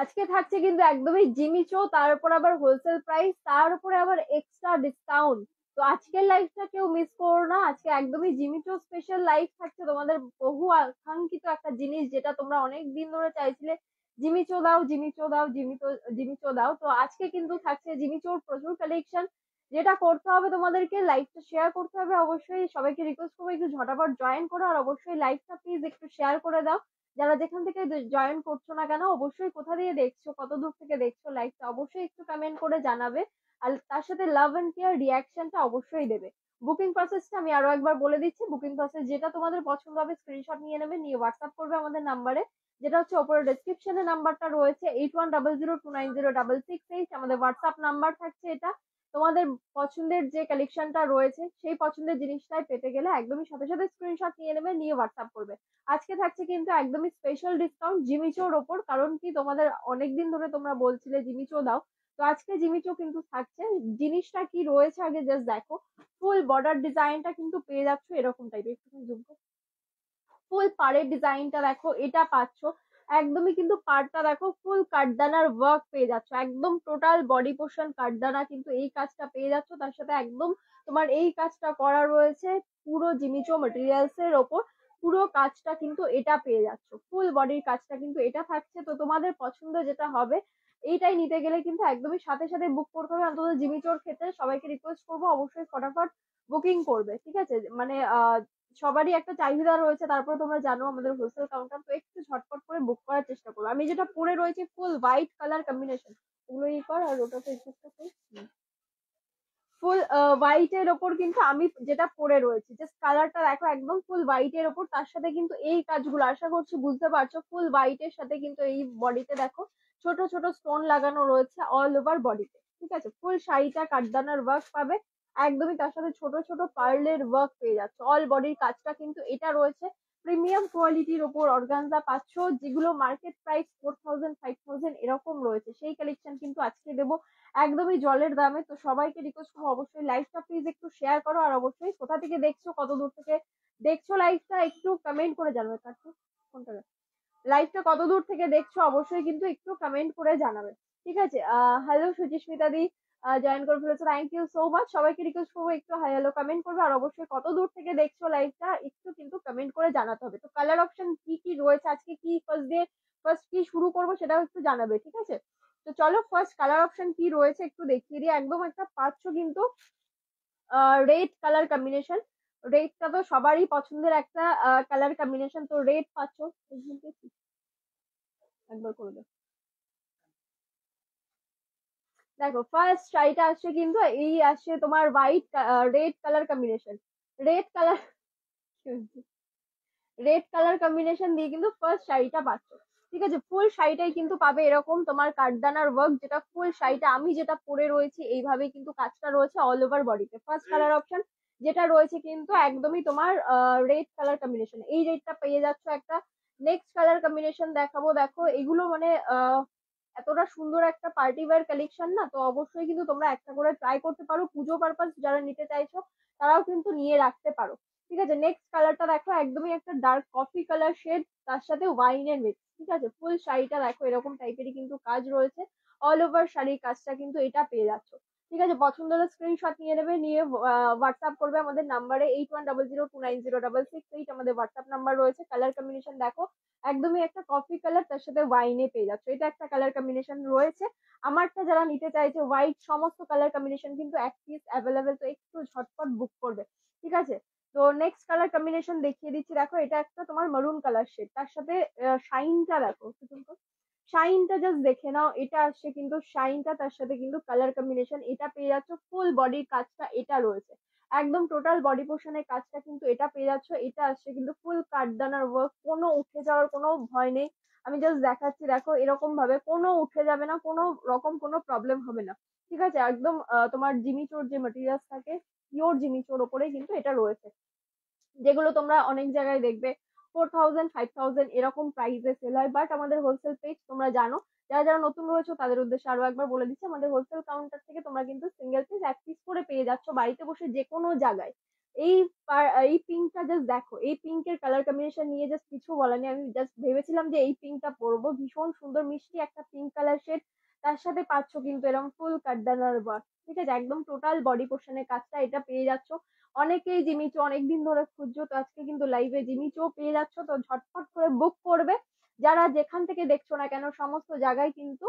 আজকে থাকছে কিন্তু একদমই জিমি তার উপর আবার হোলসেল প্রাইস তার উপরে আবার এক্সট্রা ডিসকাউন্ট তো আজকের লাইফটা কেউ মিস করো না আজকে একদমই চো স্পেশাল লাইফ থাকছে তোমাদের বহু আকাঙ্ক্ষিত একটা জিনিস যেটা তোমরা অনেক দিন ধরে চাইছিলে জিমি চো দাও জিমি চো দাও জিমি জিমি চো দাও তো আজকে কিন্তু থাকছে জিমি চোর প্রচুর কালেকশন যেটা করতে হবে তোমাদেরকে লাইভটা শেয়ার করতে হবে অবশ্যই সবাইকে রিকোয়েস্ট করবো একটু ঝটাপট জয়েন করো আর অবশ্যই লাইভটা প্লিজ একটু শেয়ার করে দাও যারা যেখান থেকে জয়েন করছো না কেন অবশ্যই কোথা দিয়ে দেখছো কত দূর থেকে দেখছো লাইকটা অবশ্যই একটু কমেন্ট করে জানাবে আর তার সাথে লাভ এন্ড কেয়ার রিয়াকশনটা অবশ্যই দেবে বুকিং প্রসেসটা আমি আরো একবার বলে দিচ্ছি বুকিং প্রসেস যেটা তোমাদের পছন্দ হবে স্ক্রিনশট নিয়ে নেবে নিয়ে হোয়াটসঅ্যাপ করবে আমাদের নাম্বারে যেটা হচ্ছে ওপরে ডেসক্রিপশনে নাম্বারটা রয়েছে eight one double zero two nine zero double six eight আমাদের হোয়াটসঅ্যাপ নাম্বার থাকছে এটা তোমাদের পছন্দের যে কালেকশনটা রয়েছে সেই পছন্দের জিনিসটাই পেতে গেলে একদমই সাথে সাথে স্ক্রিনশট নিয়ে নেবে নিয়ে হোয়াটসঅ্যাপ করবে আজকে থাকছে কিন্তু একদমই স্পেশাল ডিসকাউন্ট জিমিচোর ওপর কারণ কি তোমাদের অনেকদিন ধরে তোমরা বলছিলে জিমিচো দাও তো আজকে জিমিচো কিন্তু থাকছে জিনিসটা কি রয়েছে আগে জাস্ট দেখো ফুল বর্ডার ডিজাইনটা কিন্তু পেয়ে যাচ্ছ এরকম টাইপের একটু জুম ফুল পাড়ের ডিজাইনটা দেখো এটা পাচ্ছ একদমই কিন্তু পাড়টা দেখো ফুল কাঠদানার ওয়ার্ক পেয়ে যাচ্ছ একদম টোটাল বডি পোর্শন কাঠদানা কিন্তু এই কাজটা পেয়ে যাচ্ছ তার সাথে একদম তোমার এই কাজটা করা রয়েছে পুরো জিনিচো মেটেরিয়ালস এর ওপর পুরো কাজটা কিন্তু এটা পেয়ে যাচ্ছ ফুল বডির কাজটা কিন্তু এটা থাকছে তো তোমাদের পছন্দ যেটা হবে এইটাই নিতে গেলে কিন্তু একদমই সাথে সাথে বুক করতে হবে অন্তত জিমিচোর ক্ষেত্রে সবাইকে রিকোয়েস্ট করবো অবশ্যই ফটাফট বুকিং করবে ঠিক আছে মানে সবারই একটা চাহিদা রয়েছে তারপর তোমরা জানো আমাদের হোলসেল কাউন্টার তো একটু ঝটপট করে বুক করার চেষ্টা করো আমি যেটা পরে রয়েছে ফুল হোয়াইট কালার কম্বিনেশন ওগুলো ই কর আর ওটাতে ফুল হোয়াইট এর ওপর কিন্তু আমি যেটা পরে রয়েছি জাস্ট কালারটা দেখো একদম ফুল হোয়াইট এর ওপর তার সাথে কিন্তু এই কাজগুলো আশা করছি বুঝতে পারছো ফুল হোয়াইট এর সাথে কিন্তু এই বডিতে দেখো ছোট ছোট স্টোন লাগানো রয়েছে অল ওভার বডিতে ঠিক আছে ফুল শাড়িটা কাঠদানার ওয়ার্ক পাবে একদমই তার সাথে ছোট ছোট পার্লের ওয়ার্ক পেয়ে যাচ্ছে অল বডির কাজটা কিন্তু এটা রয়েছে প্রিমিয়াম কোয়ালিটির ওপর অর্গানজা পাচ্ছ যেগুলো market price four thousand five thousand এরকম রয়েছে সেই কালেকশন কিন্তু আজকে দেবো একদমই জলের দামে তো সবাইকে রিকোয়েস্ট করো অবশ্যই লাইফটা প্লিজ একটু শেয়ার করো আর অবশ্যই কোথা থেকে দেখছো কত দূর থেকে দেখছো লাইফটা একটু কমেন্ট করে জানাবে কাকু কোনটা লাইফটা কত দূর থেকে দেখছো অবশ্যই কিন্তু একটু কমেন্ট করে জানাবে ঠিক আছে হ্যালো সুচিস্মিতা দি জয়েন করে ফেলেছো থ্যাংক ইউ সো মাচ সবাইকে রিকোয়েস্ট করবো একটু হাই কমেন্ট করবে আর অবশ্যই কত দূর থেকে দেখছো লাইভটা একটু কিন্তু কমেন্ট করে জানাতে হবে তো কালার অপশন কি কি রয়েছে আজকে কি ফার্স্ট ডে ফার্স্ট কি শুরু করবো সেটাও একটু জানাবে ঠিক আছে তো চলো ফার্স্ট কালার অপশন কি রয়েছে একটু দেখিয়ে দিই একদম একটা পাচ্ছ কিন্তু রেড কালার কম্বিনেশন রেডটা তো সবারই পছন্দের একটা কালার কম্বিনেশন তো রেড পাচ্ছ একবার করে দাও দেখো ফার্স্ট শাড়িটা আসছে কিন্তু এই আসছে তোমার white red colour combination red colour red colour combination দিয়ে কিন্তু ফার্স্ট শাড়িটা পাচ্ছ ঠিক আছে ফুল শাড়িটাই কিন্তু পাবে এরকম তোমার কাঠদানার ওয়ার্ক যেটা ফুল শাড়িটা আমি যেটা পরে রয়েছি এইভাবেই কিন্তু কাজটা রয়েছে অল ওভার বডিতে ফার্স্ট কালার অপশন যেটা রয়েছে কিন্তু একদমই তোমার রেড কালার কম্বিনেশন এই রেডটা পেয়ে যাচ্ছ একটা নেক্সট কালার কম্বিনেশন দেখাবো দেখো এগুলো মানে এতটা সুন্দর একটা পার্টি ওয়্যার কালেকশন না তো অবশ্যই কিন্তু তোমরা একটা করে ট্রাই করতে পারো পুজো পারপাস যারা নিতে চাইছো তারাও কিন্তু নিয়ে রাখতে পারো ঠিক আছে নেক্সট কালারটা দেখো একদমই একটা ডার্ক কফি কালার শেড তার সাথে এর মিক্স ঠিক আছে ফুল শাড়িটা দেখো এরকম টাইপেরই কিন্তু কাজ রয়েছে অল ওভার শাড়ির কাজটা কিন্তু এটা পেয়ে যাচ্ছ ঠিক আছে পছন্দ হলে স্ক্রিনশট নিয়ে নেবে নিয়ে হোয়াটসঅ্যাপ করবে আমাদের নাম্বারে eight one double zero two nine zero double six eight আমাদের হোয়াটসঅ্যাপ নাম্বার রয়েছে কালার কম্বিনেশন দেখো একদমই একটা কফি কালার তার সাথে ওয়াইনে পেয়ে যাচ্ছে এটা একটা কালার কম্বিনেশন রয়েছে আমারটা যারা নিতে চাইছে হোয়াইট সমস্ত কালার কম্বিনেশন কিন্তু এক পিস অ্যাভেলেবেল তো একটু ঝটপট বুক করবে ঠিক আছে তো নেক্সট কালার কম্বিনেশন দেখিয়ে দিচ্ছি দেখো এটা একটা তোমার মারুন কালার শেড তার সাথে শাইনটা দেখো শাইনটা জাস্ট দেখে নাও এটা আসছে কিন্তু শাইনটা তার সাথে কিন্তু কালার কম্বিনেশন এটা পেয়ে যাচ্ছ ফুল বডির কাজটা এটা রয়েছে একদম টোটাল বডি পোর্শনের কাজটা কিন্তু এটা পেয়ে যাচ্ছ এটা আসছে কিন্তু ফুল কাঠদানার ওয়ার্ক কোনো উঠে যাওয়ার কোনো ভয় নেই আমি জাস্ট দেখাচ্ছি দেখো এরকম ভাবে কোনো উঠে যাবে না কোনো রকম কোনো প্রবলেম হবে না ঠিক আছে একদম তোমার জিমি চোর যে মেটেরিয়ালস থাকে পিওর চোর ওপরে কিন্তু এটা রয়েছে যেগুলো তোমরা অনেক জায়গায় দেখবে ফোর থাউজেন্ড ফাইভ থাউজেন্ড এরকম প্রাইসে সেল হয় বাট আমাদের হোলসেল পেজ তোমরা জানো যারা যারা নতুন রয়েছো তাদের উদ্দেশ্যে আরো একবার বলে দিচ্ছি আমাদের হোলসেল কাউন্টার থেকে তোমরা কিন্তু সিঙ্গেল পিস এক পিস করে পেয়ে যাচ্ছ বাড়িতে বসে যে কোনো জায়গায় এই এই পিঙ্কটা জাস্ট দেখো এই পিঙ্কের কালার কম্বিনেশন নিয়ে জাস্ট কিছু বলার নেই আমি জাস্ট ভেবেছিলাম যে এই পিঙ্কটা পরবো ভীষণ সুন্দর মিষ্টি একটা পিঙ্ক কালার শেড তার সাথে পাচ্ছ কিন্তু এরকম ফুল কাটদানার ওয়ার্ক ঠিক আছে একদম টোটাল বডি পোর্শনের কাজটা এটা পেয়ে যাচ্ছ অনেকেই জিমিচো অনেকদিন ধরে খুঁজছো তো আজকে কিন্তু লাইভে জিমিচো পেয়ে যাচ্ছ তো ঝটফট করে বুক করবে যারা যেখান থেকে দেখছো না কেন সমস্ত জায়গায় কিন্তু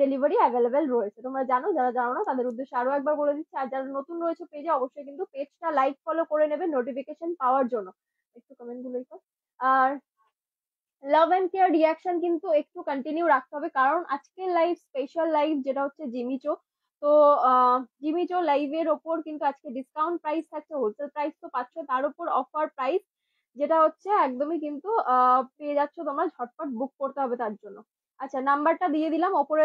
ডেলিভারি অ্যাভেলেবেল রয়েছে তোমরা জানো যারা জানো না তাদের উদ্দেশ্যে আরো একবার বলে দিচ্ছি আর যারা নতুন রয়েছে পেজে অবশ্যই কিন্তু পেজটা লাইক ফলো করে নেবে নোটিফিকেশন পাওয়ার জন্য একটু কমেন্ট গুলো আর লাভ অ্যান্ড কেয়ার রিয়াকশন কিন্তু একটু কন্টিনিউ রাখতে হবে কারণ আজকের লাইভ স্পেশাল লাইভ যেটা হচ্ছে জিমিচো তো জিমিচো লাইভের ওপর কিন্তু আজকে ডিসকাউন্ট প্রাইস থাকছে হোলসেল প্রাইস তো পাচ্ছ তার উপর অফার প্রাইস যেটা হচ্ছে একদমই কিন্তু পেয়ে যাচ্ছ তোমরা ঝটপট বুক করতে হবে তার জন্য আচ্ছা নাম্বারটা দিয়ে দিলাম ওপরে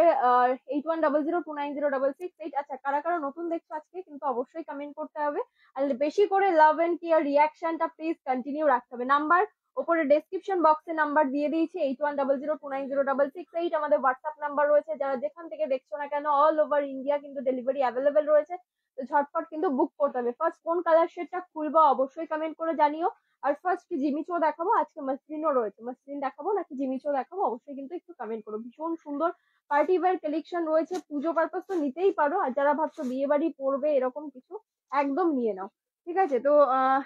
eight one double zero two nine zero double six eight আচ্ছা কারা কারা নতুন দেখছো আজকে কিন্তু অবশ্যই কমেন্ট করতে হবে আর বেশি করে লাভ অ্যান্ড কেয়ার রিয়াকশনটা প্লিজ কন্টিনিউ রাখতে হবে নাম্বার ওপরে ডেসক্রিপশন বক্সে নাম্বার দিয়ে দিয়েছি eight one double zero two nine zero double six eight আমাদের হোয়াটসঅ্যাপ নাম্বার রয়েছে যারা যেখান থেকে দেখছো না কেন অল ওভার ইন্ডিয়া কিন্তু ডেলিভারি অ্যাভেলেবেল রয়েছে তো ঝটপট কিন্তু বুক করতে হবে ফার্স্ট কোন কালার শেডটা খুলবো অবশ্যই কমেন্ট করে জানিও আর ফার্স্ট কি চো দেখাবো আজকে মসলিনও রয়েছে মসলিন দেখাবো নাকি চো দেখাবো অবশ্যই কিন্তু একটু কমেন্ট করো ভীষণ সুন্দর পার্টি ওয়ার কালেকশন রয়েছে পুজো পারপাস তো নিতেই পারো আর যারা ভাবছো বিয়ে বাড়ি পড়বে এরকম কিছু একদম নিয়ে নাও ঠিক আছে তো আহ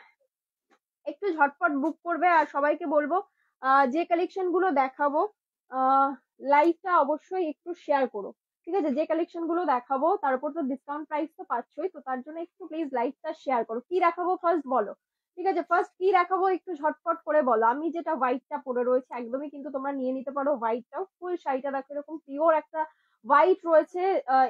একটু ঝটপট বুক করবে আর সবাইকে বলবো যে কালেকশন গুলো দেখাবো লাইভটা অবশ্যই একটু শেয়ার করো ঠিক আছে যে কালেকশন গুলো দেখাবো তার উপর তো ডিসকাউন্ট প্রাইস তো পাচ্ছই তো তার জন্য একটু প্লিজ লাইভটা শেয়ার করো কি দেখাবো ফার্স্ট বলো ঠিক আছে ফার্স্ট কি দেখাবো একটু ঝটপট করে বলো আমি যেটা হোয়াইটটা পরে রয়েছে একদমই কিন্তু তোমরা নিয়ে নিতে পারো হোয়াইটটাও ফুল শাড়িটা দেখো এরকম পিওর একটা হোয়াইট রয়েছে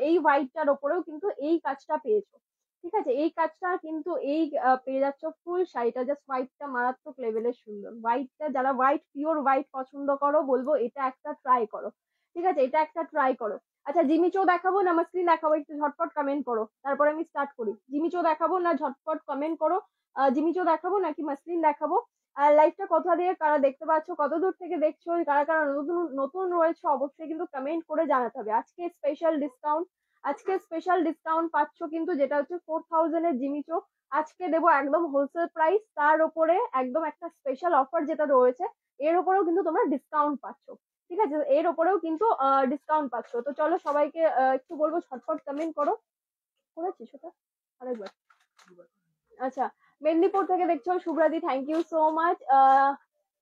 এই হোয়াইটটার ওপরেও কিন্তু এই কাজটা পেয়েছো ঠিক আছে এই কাজটা কিন্তু এই পেয়ে যাচ্ছ ফুল শাড়িটা জাস্ট হোয়াইটটা মারাত্মক লেভেলের সুন্দর হোয়াইটটা যারা হোয়াইট পিওর হোয়াইট পছন্দ করো বলবো এটা একটা ট্রাই করো ঠিক আছে এটা একটা ট্রাই করো আচ্ছা জিমি চো দেখাবো না আমার স্ক্রিন দেখাবো একটু ঝটপট কমেন্ট করো তারপরে আমি স্টার্ট করি জিমি চো দেখাবো না ঝটপট কমেন্ট করো জিমি চো দেখাবো নাকি মাসলিন দেখাবো আর টা কথা দিয়ে কারা দেখতে পাচ্ছ কত দূর থেকে দেখছো কারা কারা নতুন নতুন রয়েছে অবশ্যই কিন্তু কমেন্ট করে জানাতে হবে আজকে স্পেশাল ডিসকাউন্ট আজকে স্পেশাল ডিসকাউন্ট পাচ্ছ কিন্তু যেটা হচ্ছে ফোর থাউজেন্ডের চোখ আজকে দেবো একদম হোলসেল প্রাইস তার ওপরে একদম একটা স্পেশাল অফার যেটা রয়েছে এর ওপরেও কিন্তু তোমরা ডিসকাউন্ট পাচ্ছ ঠিক আছে এর ওপরেও কিন্তু ডিসকাউন্ট পাচ্ছ তো চলো সবাইকে একটু বলবো ছটফট কমেন্ট করো করেছিস ওটা আরেকবার আচ্ছা মেদিনীপুর থেকে দেখছো শুভ্রাদি থ্যাংক ইউ সো মাচ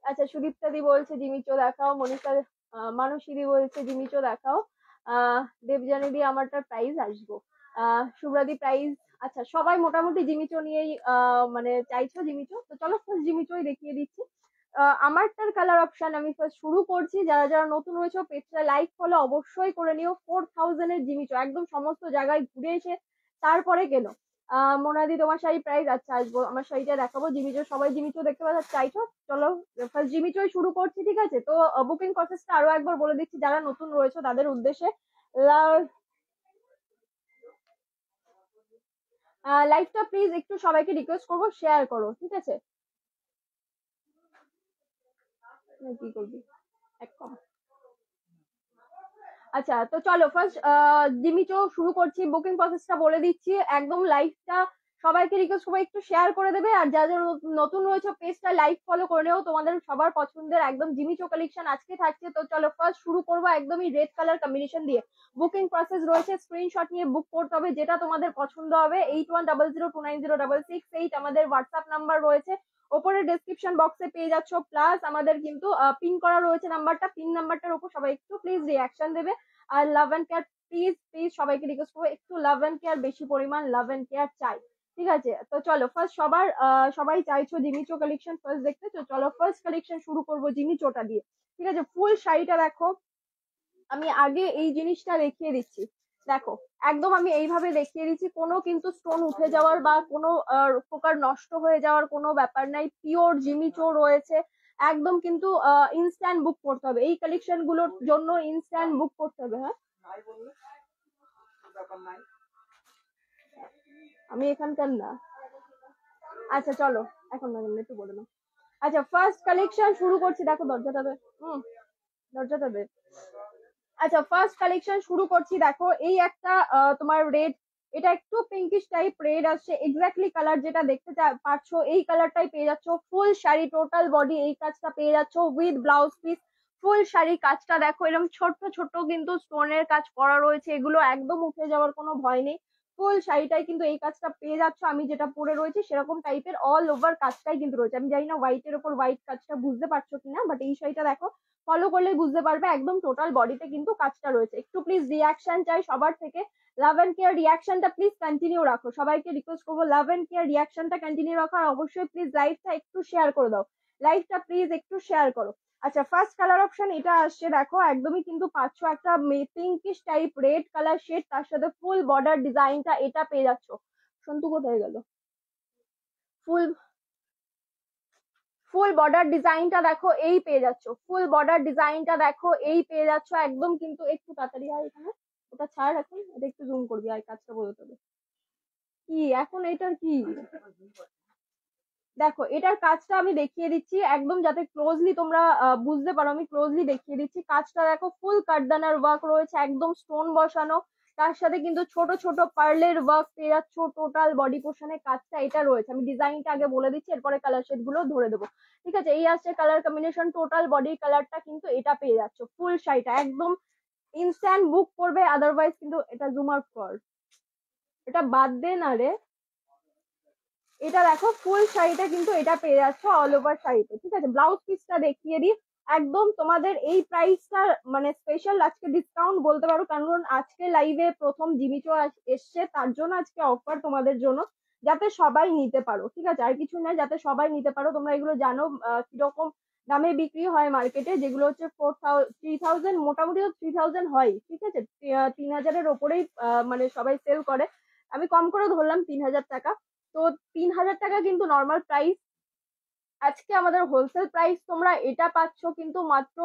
আচ্ছা সুদীপ্তাদি বলছে জিমিচো দেখাও মনীষা মানসীদি বলছে জিমিচো দেখাও দেবযানী দিয়ে আমারটা প্রাইজ আসবো শুভ্রাদি প্রাইজ আচ্ছা সবাই মোটামুটি জিমিচো নিয়েই মানে চাইছো জিমিচো তো চলো ফার্স্ট জিমিচোই দেখিয়ে দিচ্ছি আমারটার কালার অপশন আমি ফার্স্ট শুরু করছি যারা যারা নতুন হয়েছো পেজটা লাইক ফলো অবশ্যই করে নিও ফোর থাউজেন্ডের জিমিচো একদম সমস্ত জায়গায় ঘুরে এসে তারপরে কেনো মোনাদি তোমার শাড়ি প্রাইস আচ্ছা আসবো আমার শাড়িটা দেখাবো জিমিচো সবাই জিমিচো দেখতে পাচ্ছ চাইছো চলো ফার্স্ট জিমিচোই শুরু করছি ঠিক আছে তো বুকিং প্রসেসটা আরো একবার বলে দিচ্ছি যারা নতুন রয়েছে তাদের উদ্দেশ্যে লাইকটা প্লিজ একটু সবাইকে রিকোয়েস্ট করবো শেয়ার করো ঠিক আছে কি করবি এক কম আচ্ছা তো চলো ফার্স্ট চো শুরু করছি বুকিং প্রসেসটা বলে দিচ্ছি একদম লাইভটা সবাইকে রিকোয়েস্ট সবাই একটু শেয়ার করে দেবে আর যা যারা নতুন রয়েছে পেজটা লাইভ ফলো করে নেও তোমাদের সবার পছন্দের একদম চো কালেকশন আজকে থাকছে তো চলো ফার্স্ট শুরু করবো একদমই রেড কালার কম্বিনেশন দিয়ে বুকিং প্রসেস রয়েছে স্ক্রিনশট নিয়ে বুক করতে হবে যেটা তোমাদের পছন্দ হবে eight one double zero two nine zero double six eight আমাদের হোয়াটসঅ্যাপ নাম্বার রয়েছে ওপরে ডেসক্রিপশন বক্সে পেয়ে যাচ্ছ প্লাস আমাদের কিন্তু পিন করা রয়েছে নাম্বারটা পিন নাম্বারটার উপর সবাই একটু প্লিজ রিয়াকশন দেবে আর love and care please please সবাইকে রিকোয়েস্ট করবো একটু লাভ অ্যান্ড কেয়ার বেশি পরিমাণ লাভ অ্যান্ড কেয়ার চাই ঠিক আছে তো চলো ফার্স্ট সবার সবাই চাইছো জিনিচো কালেকশন ফার্স্ট দেখতে তো চলো ফার্স্ট কালেকশন শুরু করবো জিনিচোটা দিয়ে ঠিক আছে ফুল শাড়িটা দেখো আমি আগে এই জিনিসটা দেখিয়ে দিচ্ছি দেখো একদম আমি এইভাবে দেখিয়ে দিচ্ছি কোনো কিন্তু স্টোন উঠে যাওয়ার বা কোনো প্রকার নষ্ট হয়ে যাওয়ার কোনো ব্যাপার নাই পিওর জিমিচো রয়েছে একদম কিন্তু ইনস্ট্যান্ট বুক করতে হবে এই কালেকশন গুলোর জন্য ইনস্ট্যান্ট বুক করতে হবে হ্যাঁ আমি এখানকার না আচ্ছা চলো এখন একটু বলে না আচ্ছা ফার্স্ট কালেকশন শুরু করছি দেখো দরজাটা বের হুম দরজাটা আচ্ছা ফার্স্ট কালেকশন শুরু করছি দেখো এই একটা তোমার রেড এটা একটু পিঙ্কিশ টাইপ রেড আসছে এক্স্যাক্টলি কালার যেটা দেখতে পাচ্ছ এই কালারটাই পেয়ে যাচ্ছ ফুল শাড়ি টোটাল বডি এই কাজটা পেয়ে যাচ্ছ with blouse piece full sari কাজটা দেখো এরকম ছোট্ট ছোট্ট কিন্তু স্টোনের কাজ করা রয়েছে এগুলো একদম উঠে যাওয়ার কোনো ভয় নেই ফুল শাড়িটাই কিন্তু এই কাজটা পেয়ে যাচ্ছ আমি যেটা পরে রয়েছে সেরকম টাইপের অল ওভার কাজটাই কিন্তু রয়েছে আমি জানি না হোয়াইটের ওপর হোয়াইট কাজটা বুঝতে পারছো কিনা বাট এই শাড়িটা দেখো ফলো করলে বুঝতে পারবে একদম টোটাল বডিতে কিন্তু কাজটা রয়েছে একটু প্লিজ রিয়াকশন চাই সবার থেকে লাভ অ্যান্ড কেয়ার রিয়াকশনটা প্লিজ কন্টিনিউ রাখো সবাইকে রিকোয়েস্ট করবো লাভ অ্যান্ড কেয়ার রিয়াকশনটা কন্টিনিউ রাখো আর অবশ্যই প্লিজ লাইভটা একটু শেয়ার করে দাও লাইভটা প্লিজ একটু শেয়ার করো আচ্ছা ফার্স্ট কালার অপশন এটা আসছে দেখো একদমই কিন্তু পাচ্ছ একটা pinkish type red colour shade তার সাথে ফুল বর্ডার ডিজাইনটা এটা পেয়ে যাচ্ছ সন্তু কোথায় গেল ফুল ফুল বর্ডার ডিজাইনটা দেখো এই পেয়ে যাচ্ছ ফুল বর্ডার ডিজাইনটা দেখো এই পেয়ে যাচ্ছ একদম কিন্তু একটু তাড়াতাড়ি হয় এখানে ওটা ছাড় এখন এটা একটু জুম করবি আর কাজটা বলে তবে কি এখন এটার কি দেখো এটার কাজটা আমি দেখিয়ে দিচ্ছি একদম যাতে ক্লোজলি তোমরা বুঝতে পারো আমি ক্লোজলি দেখিয়ে দিচ্ছি কাজটা দেখো ফুল কাটদানার ওয়ার্ক রয়েছে একদম স্টোন বসানো তার সাথে কিন্তু ছোট ছোট পার্লের ওয়ার্ক পেয়ে যাচ্ছ টোটাল বডি পোর্শনের কাজটা এটা রয়েছে আমি ডিজাইনটা আগে বলে দিচ্ছি এরপরে কালার শেড গুলো ধরে দেবো ঠিক আছে এই আসছে কালার কম্বিনেশন টোটাল কালার কালারটা কিন্তু এটা পেয়ে যাচ্ছ ফুল শাড়িটা একদম ইনস্ট্যান্ট বুক করবে আদারওয়াইজ কিন্তু এটা জুম আউট কর এটা বাদ দে না রে এটা দেখো ফুল শাড়িটা কিন্তু এটা পেয়ে যাচ্ছে অল ওভার শাড়িতে ঠিক আছে ব্লাউজ পিসটা দেখিয়ে দিই একদম তোমাদের এই প্রাইসটা মানে স্পেশাল আজকে ডিসকাউন্ট বলতে পারো কারণ আজকে লাইভে প্রথম জিমিচো এসছে তার জন্য আজকে অফার তোমাদের জন্য যাতে সবাই নিতে পারো ঠিক আছে আর কিছু না যাতে সবাই নিতে পারো তোমরা এগুলো জানো কিরকম দামে বিক্রি হয় মার্কেটে যেগুলো হচ্ছে ফোর থ্রি থাউজেন্ড মোটামুটি থ্রি থাউজেন্ড হয় ঠিক আছে তিন হাজারের ওপরেই মানে সবাই সেল করে আমি কম করে ধরলাম তিন হাজার টাকা তো তিন হাজার টাকা কিন্তু নর্মাল প্রাইস আজকে আমাদের হোলসেল প্রাইস তোমরা এটা পাচ্ছ কিন্তু মাত্র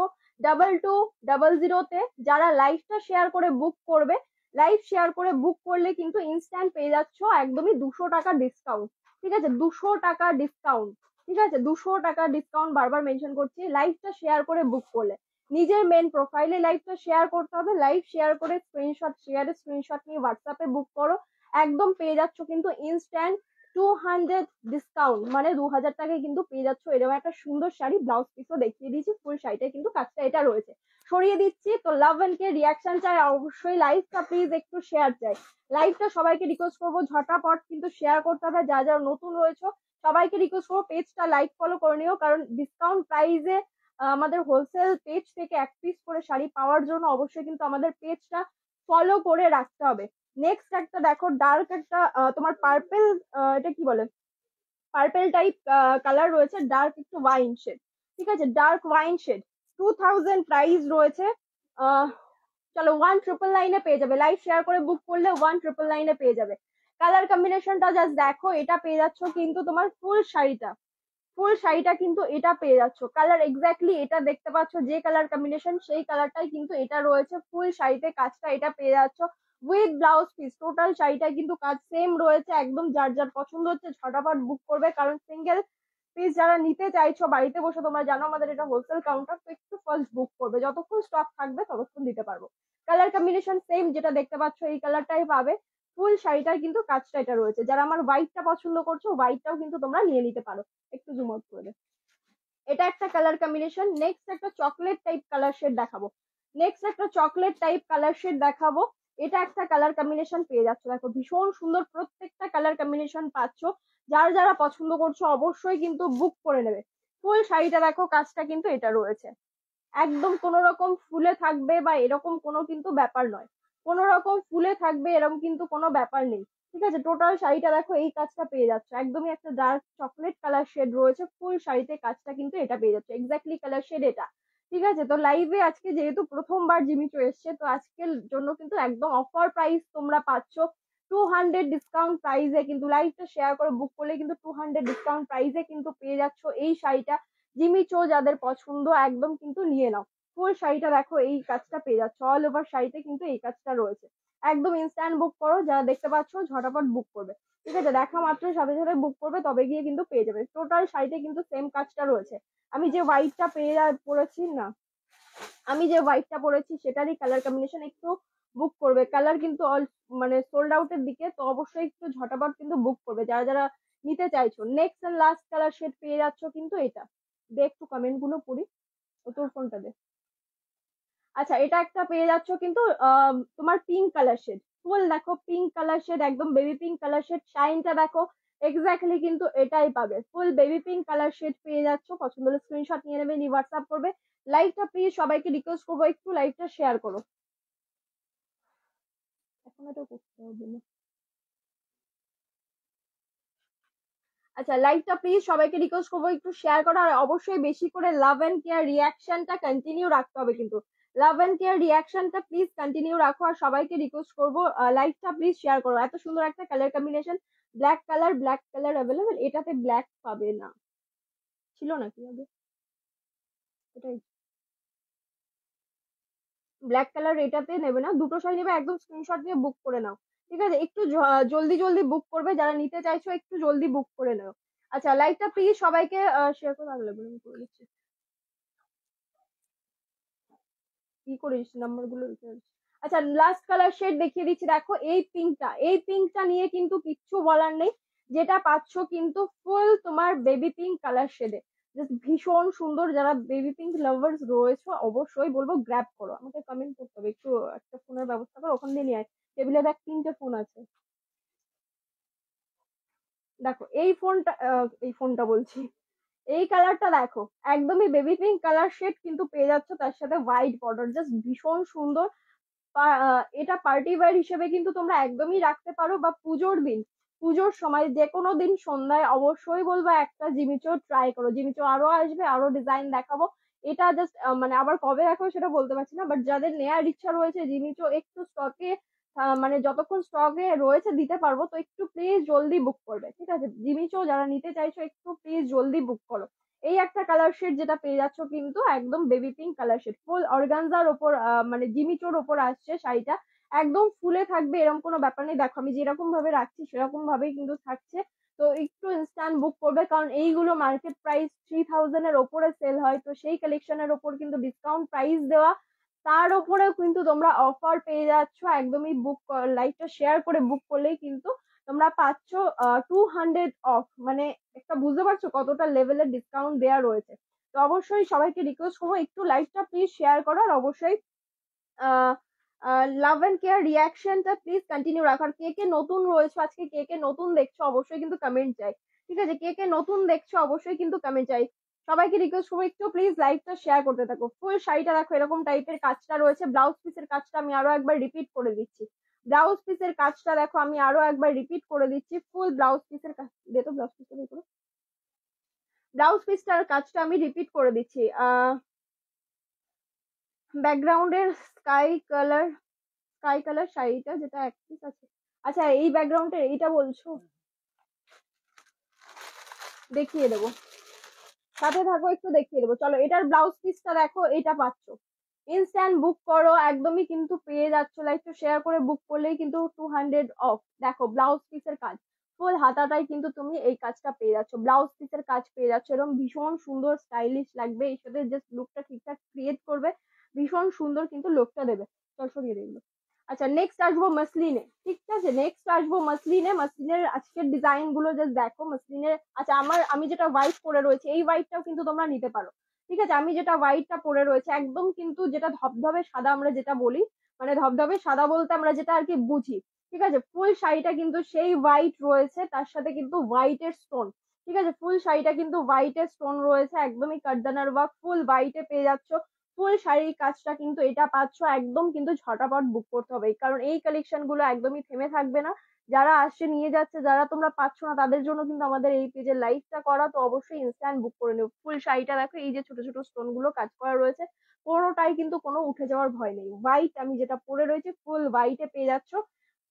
ডাবল টু ডাবল জিরোতে যারা লাইভটা শেয়ার করে বুক করবে লাইভ শেয়ার করে বুক করলে কিন্তু ইনস্ট্যান্ট পেয়ে যাচ্ছ একদমই দুশো টাকা ডিসকাউন্ট ঠিক আছে দুশো টাকা ডিসকাউন্ট ঠিক আছে দুশো টাকা ডিসকাউন্ট বারবার মেনশন করছি লাইভটা শেয়ার করে বুক করলে নিজের মেন প্রোফাইলে লাইভটা শেয়ার করতে হবে লাইভ শেয়ার করে স্ক্রিনশট শেয়ারে স্ক্রিনশট নিয়ে হোয়াটসঅ্যাপে বুক করো একদম পেয়ে যাচ্ছ কিন্তু ইনস্ট্যান্ট টু হান্ড্রেড ডিসকাউন্ট মানে দু হাজার টাকায় কিন্তু পেয়ে যাচ্ছ এরকম একটা সুন্দর শাড়ি ব্লাউজ পিসও দেখিয়ে দিয়েছি ফুল শাড়িটা কিন্তু কাজটা এটা রয়েছে সরিয়ে দিচ্ছি তো লাভ এন্ড কে রিয়াকশন চাই অবশ্যই লাইভটা প্লিজ একটু শেয়ার চাই লাইভটা সবাইকে রিকোয়েস্ট করবো ঝটাপট কিন্তু শেয়ার করতে হবে যা যা নতুন রয়েছে সবাইকে রিকোয়েস্ট করবো পেজটা লাইক ফলো করে নিও কারণ ডিসকাউন্ট প্রাইজে আমাদের হোলসেল পেজ থেকে এক পিস করে শাড়ি পাওয়ার জন্য অবশ্যই কিন্তু আমাদের পেজটা ফলো করে রাখতে হবে নেক্সট একটা দেখো ডার্ক একটা তোমার পার্পেল এটা কি বলে পার্পেল টাইপ কালার রয়েছে ডার্ক একটু ওয়াইন শেড ঠিক আছে dark wine shade two thousand price রয়েছে চলো ওয়ান ট্রিপল লাইনে পেয়ে যাবে লাইভ শেয়ার করে বুক করলে ওয়ান ট্রিপল লাইনে পেয়ে যাবে কালার কম্বিনেশনটা জাস্ট দেখো এটা পেয়ে যাচ্ছ কিন্তু তোমার ফুল শাড়িটা ফুল শাড়িটা কিন্তু এটা পেয়ে যাচ্ছ কালার এক্স্যাক্টলি এটা দেখতে পাচ্ছ যে কালার কম্বিনেশন সেই কালারটাই কিন্তু এটা রয়েছে ফুল শাড়িতে কাজটা এটা পেয়ে যাচ্ছ উইথ ব্লাউজ পিস টোটাল শাড়িটা কিন্তু কাজ সেম রয়েছে একদম যার যার পছন্দ হচ্ছে ছটাপাট বুক করবে কারণ সিঙ্গেল পিস যারা নিতে চাইছো বাড়িতে বসে তোমরা জানো আমাদের এটা হোলসেল কাউন্টার তো একটু ফার্স্ট বুক করবে যতক্ষণ স্টক থাকবে ততক্ষণ দিতে পারবো কালার কম্বিনেশন সেম যেটা দেখতে পাচ্ছ এই কালারটাই পাবে ফুল শাড়িটার কিন্তু কাজটা এটা রয়েছে যারা আমার হোয়াইটটা পছন্দ করছো হোয়াইটটাও কিন্তু তোমরা নিয়ে নিতে পারো একটু জুম আউট করে এটা একটা কালার কম্বিনেশন নেক্সট একটা চকলেট টাইপ কালার শেড দেখাবো নেক্সট একটা চকলেট টাইপ কালার শেড দেখাবো এটা একটা কালার কম্বিনেশন পেয়ে যাচ্ছ দেখো ভীষণ সুন্দর প্রত্যেকটা কালার কম্বিনেশন পাচ্ছ যার যারা পছন্দ করছো অবশ্যই কিন্তু বুক করে নেবে ফুল শাড়িটা দেখো কাজটা কিন্তু এটা রয়েছে একদম কোন রকম ফুলে থাকবে বা এরকম কোনো কিন্তু ব্যাপার নয় কোন রকম ফুলে থাকবে এরকম কিন্তু কোনো ব্যাপার নেই ঠিক আছে টোটাল শাড়িটা দেখো এই কাজটা পেয়ে যাচ্ছে একদমই একটা ডার্ক চকলেট কালার শেড রয়েছে ফুল শাড়িতে কাজটা কিন্তু এটা পেয়ে যাচ্ছে এক্স্যাক্টলি কালার শেড এটা ঠিক আছে তো লাইভে আজকে যেহেতু প্রথমবার জিমিচু এসছে তো আজকের জন্য কিন্তু একদম অফার প্রাইস তোমরা পাচ্ছ টু হান্ড্রেড ডিসকাউন্ট এ কিন্তু লাইভটা শেয়ার করে বুক করলে কিন্তু টু হান্ড্রেড ডিসকাউন্ট এ কিন্তু পেয়ে যাচ্ছ এই শাড়িটা চো যাদের পছন্দ একদম কিন্তু নিয়ে নাও ফুল শাড়িটা দেখো এই কাজটা পেয়ে যাচ্ছ অল ওভার শাড়িতে কিন্তু এই কাজটা রয়েছে একদম ইনস্ট্যান্ট বুক করো যারা দেখতে পাচ্ছ ঝটাপট বুক করবে ঠিক আছে দেখা মাত্র সাথে সাথে বুক করবে তবে গিয়ে কিন্তু পেয়ে যাবে টোটাল শাড়িতে কিন্তু সেম কাজটা রয়েছে আমি যে হোয়াইটটা পেয়ে পড়েছি না আমি যে হোয়াইটটা পরেছি সেটারই কালার কম্বিনেশন একটু বুক করবে কালার কিন্তু অল মানে সোল্ড আউটের দিকে তো অবশ্যই একটু ঝটাপট কিন্তু বুক করবে যারা যারা নিতে চাইছো next and last colour shade পেয়ে যাচ্ছ কিন্তু এটা দেখ একটু কমেন্টগুলো গুলো পড়ি তোর ফোনটা দেখ আচ্ছা এটা একটা পেয়ে যাচ্ছ কিন্তু তোমার পিঙ্ক কালার শেড ফুল দেখো পিঙ্ক কালার শেড একদম বেবি পিঙ্ক কালার শেড শাইনটা দেখো এক্স্যাক্টলি কিন্তু এটাই পাবে full baby pink colour shade পেয়ে যাচ্ছ পছন্দ হলে স্ক্রিনশট নিয়ে নেবে নিয়ে হোয়াটসঅ্যাপ করবে লাইকটা প্লিজ সবাইকে রিকোয়েস্ট করবো একটু লাইকটা শেয়ার করো এখন এটা করতে হবে না আচ্ছা লাইকটা প্লিজ সবাইকে রিকোয়েস্ট করবো একটু শেয়ার করো আর অবশ্যই বেশি করে লাভ অ্যান্ড কেয়ার রিয়াকশনটা কন্টিনিউ রাখতে হবে কিন্তু লাভ এন্ড কেয়ার রিয়াকশনটা প্লিজ কন্টিনিউ রাখো আর সবাইকে রিকোয়েস্ট করবো লাইকটা প্লিজ শেয়ার করো এত সুন্দর একটা colour combination black colour black colour available এটাতে ব্ল্যাক পাবে না ছিল না কি হবে এটাই ব্ল্যাক কালার এটাতে নেবে না দুটো শাড়ি নেবে একদম স্ক্রিনশট নিয়ে বুক করে নাও ঠিক আছে একটু জলদি জলদি বুক করবে যারা নিতে চাইছো একটু জলদি বুক করে নাও আচ্ছা লাইকটা প্লিজ সবাইকে শেয়ার করে লাগলে আমি করে দিচ্ছি কি করিস নাম্বারগুলো আচ্ছা লাস্ট কালার শেড দেখিয়ে দিচ্ছি দেখো এই পিঙ্কটা এই পিঙ্কটা নিয়ে কিন্তু কিচ্ছু বলার নেই যেটা পাচ্ছ কিন্তু ফুল তোমার বেবি পিঙ্ক কালার শেডে জাস্ট ভীষণ সুন্দর যারা বেবি পিঙ্ক লাভার্স রয়েছে অবশ্যই বলবো গ্র্যাব করো আমাকে কমেন্ট করতে হবে একটু একটা ফোনের ব্যবস্থা করো ওখান দিয়ে নিয়ে আয় টেবিলে দেখ তিনটে ফোন আছে দেখো এই ফোনটা এই ফোনটা বলছি এই কালারটা দেখো একদমই বেবি পিঙ্ক কালার শেড কিন্তু পেয়ে যাচ্ছ তার সাথে হোয়াইট বর্ডার জাস্ট ভীষণ সুন্দর এটা পার্টি ওয়ার হিসেবে কিন্তু তোমরা একদমই রাখতে পারো বা পুজোর দিন পুজোর সময় যে কোনো দিন সন্ধ্যায় অবশ্যই বলবো একটা জিমিচো ট্রাই করো জিমিচো আরো আসবে আরো ডিজাইন দেখাবো এটা জাস্ট মানে আবার কবে দেখাবো সেটা বলতে পারছি না বাট যাদের নেয়ার ইচ্ছা রয়েছে জিমিচো একটু স্টকে মানে যতক্ষণ স্টকে রয়েছে দিতে পারবো তো একটু প্লিজ জলদি বুক করবে ঠিক আছে জিমিচও যারা নিতে চাইছো একটু প্লিজ জলদি বুক করো এই একটা কালার শেড যেটা পেয়ে যাচ্ছ কিন্তু একদম baby pink colour shade full অর্গানজার ওপর মানে জিমিচোর ওপর আসছে শাড়িটা একদম ফুলে থাকবে এরকম কোনো ব্যাপার নেই দেখো আমি যেরকম ভাবে রাখছি সেরকম ভাবেই কিন্তু থাকছে তো একটু ইনস্ট্যান্ট বুক করবে কারণ এইগুলো মার্কেট প্রাইস থ্রি থাউজেন্ড এর ওপরে সেল হয় তো সেই কালেকশনের ওপর কিন্তু ডিসকাউন্ট প্রাইস দেওয়া তার উপরেও কিন্তু তোমরা অফার পেয়ে যাচ্ছ একদমই বুক লাইভটা শেয়ার করে বুক করলেই কিন্তু তোমরা পাচ্ছ টু হান্ড্রেড অফ মানে একটা বুঝতে পারছো কতটা লেভেলের ডিসকাউন্ট দেওয়া রয়েছে তো অবশ্যই সবাইকে রিকোয়েস্ট করবো একটু লাইভটা প্লিজ শেয়ার করো আর অবশ্যই লাভ অ্যান্ড কেয়ার রিয়াকশনটা প্লিজ কন্টিনিউ রাখার কে কে নতুন রয়েছে আজকে কে কে নতুন দেখছো অবশ্যই কিন্তু কমেন্ট চাই ঠিক আছে কে কে নতুন দেখছো অবশ্যই কিন্তু কমেন্ট চাই সবাইকে রিকোয়েস্ট করবো একটু প্লিজ লাইকটা শেয়ার করতে থাকো ফুল শাড়িটা দেখো এরকম টাইপের কাজটা রয়েছে ব্লাউজ পিসের কাজটা আমি আরো একবার রিপিট করে দিচ্ছি ব্লাউজ পিসের কাজটা দেখো আমি আরো একবার রিপিট করে দিচ্ছি ফুল ব্লাউজ পিসের কাজ তো ব্লাউজ পিসের উপরে ব্লাউজ পিসটার কাজটা আমি রিপিট করে দিচ্ছি ব্যাকগ্রাউন্ডের স্কাই কালার স্কাই কালার শাড়িটা যেটা এক পিস আছে আচ্ছা এই ব্যাকগ্রাউন্ডের এইটা বলছো দেখিয়ে দেবো সাথে থাকো একটু দেখিয়ে দেবো চলো এটার ব্লাউজ পিসটা দেখো এটা পাচ্ছ ইনস্ট্যান্ট বুক করো একদমই কিন্তু পেয়ে যাচ্ছ লাইকটা শেয়ার করে বুক করলেই কিন্তু টু হান্ড্রেড অফ দেখো ব্লাউজ পিসের কাজ ফুল হাতাটাই কিন্তু তুমি এই কাজটা পেয়ে যাচ্ছ ব্লাউজ পিসের কাজ পেয়ে যাচ্ছ এরকম ভীষণ সুন্দর স্টাইলিশ লাগবে এর সাথে জাস্ট লুকটা ঠিকঠাক ক্রিয়েট করবে ভীষণ সুন্দর কিন্তু লুকটা দেবে চল সরিয়ে দেখলো আচ্ছা নেক্সট আসবো মাসলিনে ঠিক আছে নেক্সট আসবো মাসলিনে মাসলিনের আজকের ডিজাইন গুলো জাস্ট দেখো মাসলিনের আচ্ছা আমার আমি যেটা হোয়াইট পরে রয়েছে এই হোয়াইটটাও কিন্তু তোমরা নিতে পারো ঠিক আছে আমি যেটা হোয়াইটটা পরে রয়েছে একদম কিন্তু যেটা ধবধবে সাদা আমরা যেটা বলি মানে ধবধবে সাদা বলতে আমরা যেটা আর কি বুঝি ঠিক আছে ফুল শাড়িটা কিন্তু সেই হোয়াইট রয়েছে তার সাথে কিন্তু হোয়াইটের স্টোন ঠিক আছে ফুল শাড়িটা কিন্তু হোয়াইটের স্টোন রয়েছে একদমই কার্দানার ওয়ার্ক ফুল হোয়াইটে পেয়ে যাচ্ছ ফুল শাড়ির কাজটা কিন্তু এটা পাচ্ছ একদম কিন্তু ঝটাপট বুক করতে হবে কারণ এই কালেকশন গুলো একদমই থেমে থাকবে না যারা আসছে নিয়ে যাচ্ছে যারা তোমরা পাচ্ছ না তাদের জন্য কিন্তু আমাদের এই পেজের লাইভটা করা তো অবশ্যই ইনস্ট্যান্ট বুক করে নিও ফুল শাড়িটা দেখো এই যে ছোট ছোট স্টোন গুলো কাজ করা রয়েছে কোনোটাই কিন্তু কোনো উঠে যাওয়ার ভয় নেই হোয়াইট আমি যেটা পরে রয়েছে ফুল হোয়াইটে পেয়ে যাচ্ছ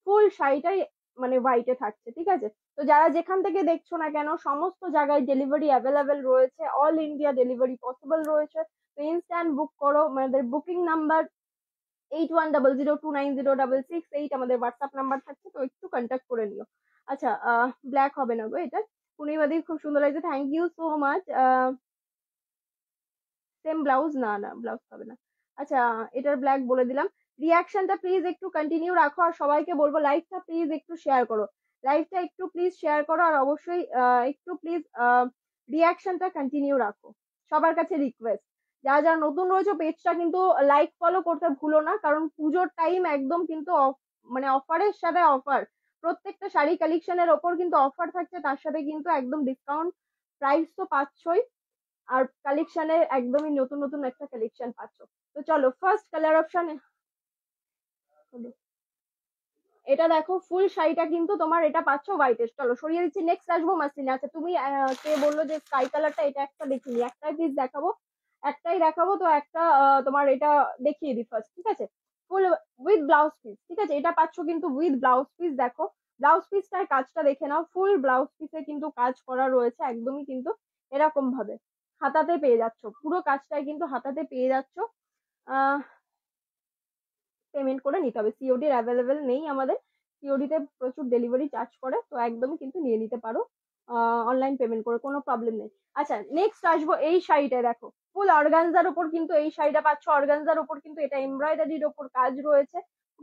ফুল শাড়িটাই মানে হোয়াইটে থাকছে ঠিক আছে তো যারা যেখান থেকে দেখছো না কেন সমস্ত জায়গায় ডেলিভারি অ্যাভেলেবেল রয়েছে অল ইন্ডিয়া ডেলিভারি পসিবল রয়েছে তো ইনস্ট্যান্ট বুক করো আমাদের booking number eight one double zero two nine zero double six eight আমাদের হোয়াটসঅ্যাপ নাম্বার থাকছে তো একটু কন্ট্যাক্ট করে নিও আচ্ছা ব্ল্যাক হবে না গো এটা পূর্ণিমাদি খুব সুন্দর লাগছে thank you so much same blouse না না ব্লাউজ হবে না আচ্ছা এটার ব্ল্যাক বলে দিলাম রিয়াকশনটা প্লিজ একটু কন্টিনিউ রাখো আর সবাইকে বলবো লাইভটা প্লিজ একটু শেয়ার করো লাইভটা একটু প্লিজ শেয়ার করো আর অবশ্যই একটু প্লিজ রিয়াকশনটা কন্টিনিউ রাখো সবার কাছে রিকোয়েস্ট যারা যারা নতুন রয়েছে পেজটা কিন্তু লাইক ফলো করতে ভুলো না কারণ পুজোর টাইম একদম কিন্তু মানে অফারের সাথে অফার প্রত্যেকটা শাড়ি কালেকশনের ওপর কিন্তু অফার থাকছে তার সাথে কিন্তু একদম ডিসকাউন্ট প্রাইস তো পাচ্ছই আর কালেকশনে একদমই নতুন নতুন একটা কালেকশন পাচ্ছ তো চলো ফার্স্ট কালার অপশন এটা দেখো ফুল শাড়িটা কিন্তু তোমার এটা পাচ্ছ হোয়াইটের চলো সরিয়ে দিচ্ছি নেক্সট আসবো মাসলিনে আচ্ছা তুমি কে বললো যে স্কাই কালারটা এটা একটা দিই একটাই পিস দেখাবো একটাই দেখাবো তো একটা তোমার এটা দেখিয়ে দিই ফার্স্ট ঠিক আছে ফুল উইথ ব্লাউজ পিস ঠিক আছে এটা পাচ্ছ কিন্তু উইথ ব্লাউজ পিস দেখো ব্লাউজ পিসটার কাজটা দেখে নাও ফুল ব্লাউজ পিসে কিন্তু কাজ করা রয়েছে একদমই কিন্তু এরকম ভাবে হাতাতে পেয়ে যাচ্ছ পুরো কাজটাই কিন্তু হাতাতে পেয়ে যাচ্ছ আহ পেমেন্ট করে নিতে হবে সিওডির অ্যাভেলেবেল নেই আমাদের সিওডিতে প্রচুর ডেলিভারি চার্জ করে তো একদমই কিন্তু নিয়ে নিতে পারো অনলাইন পেমেন্ট করে কোনো প্রবলেম নেই আচ্ছা নেক্সট আসবো এই শাড়িটা দেখো ফুল অর্গানজার উপর কিন্তু এই শাড়িটা পাচ্ছ অর্গানজার উপর কিন্তু এটা এমব্রয়ডারির উপর কাজ রয়েছে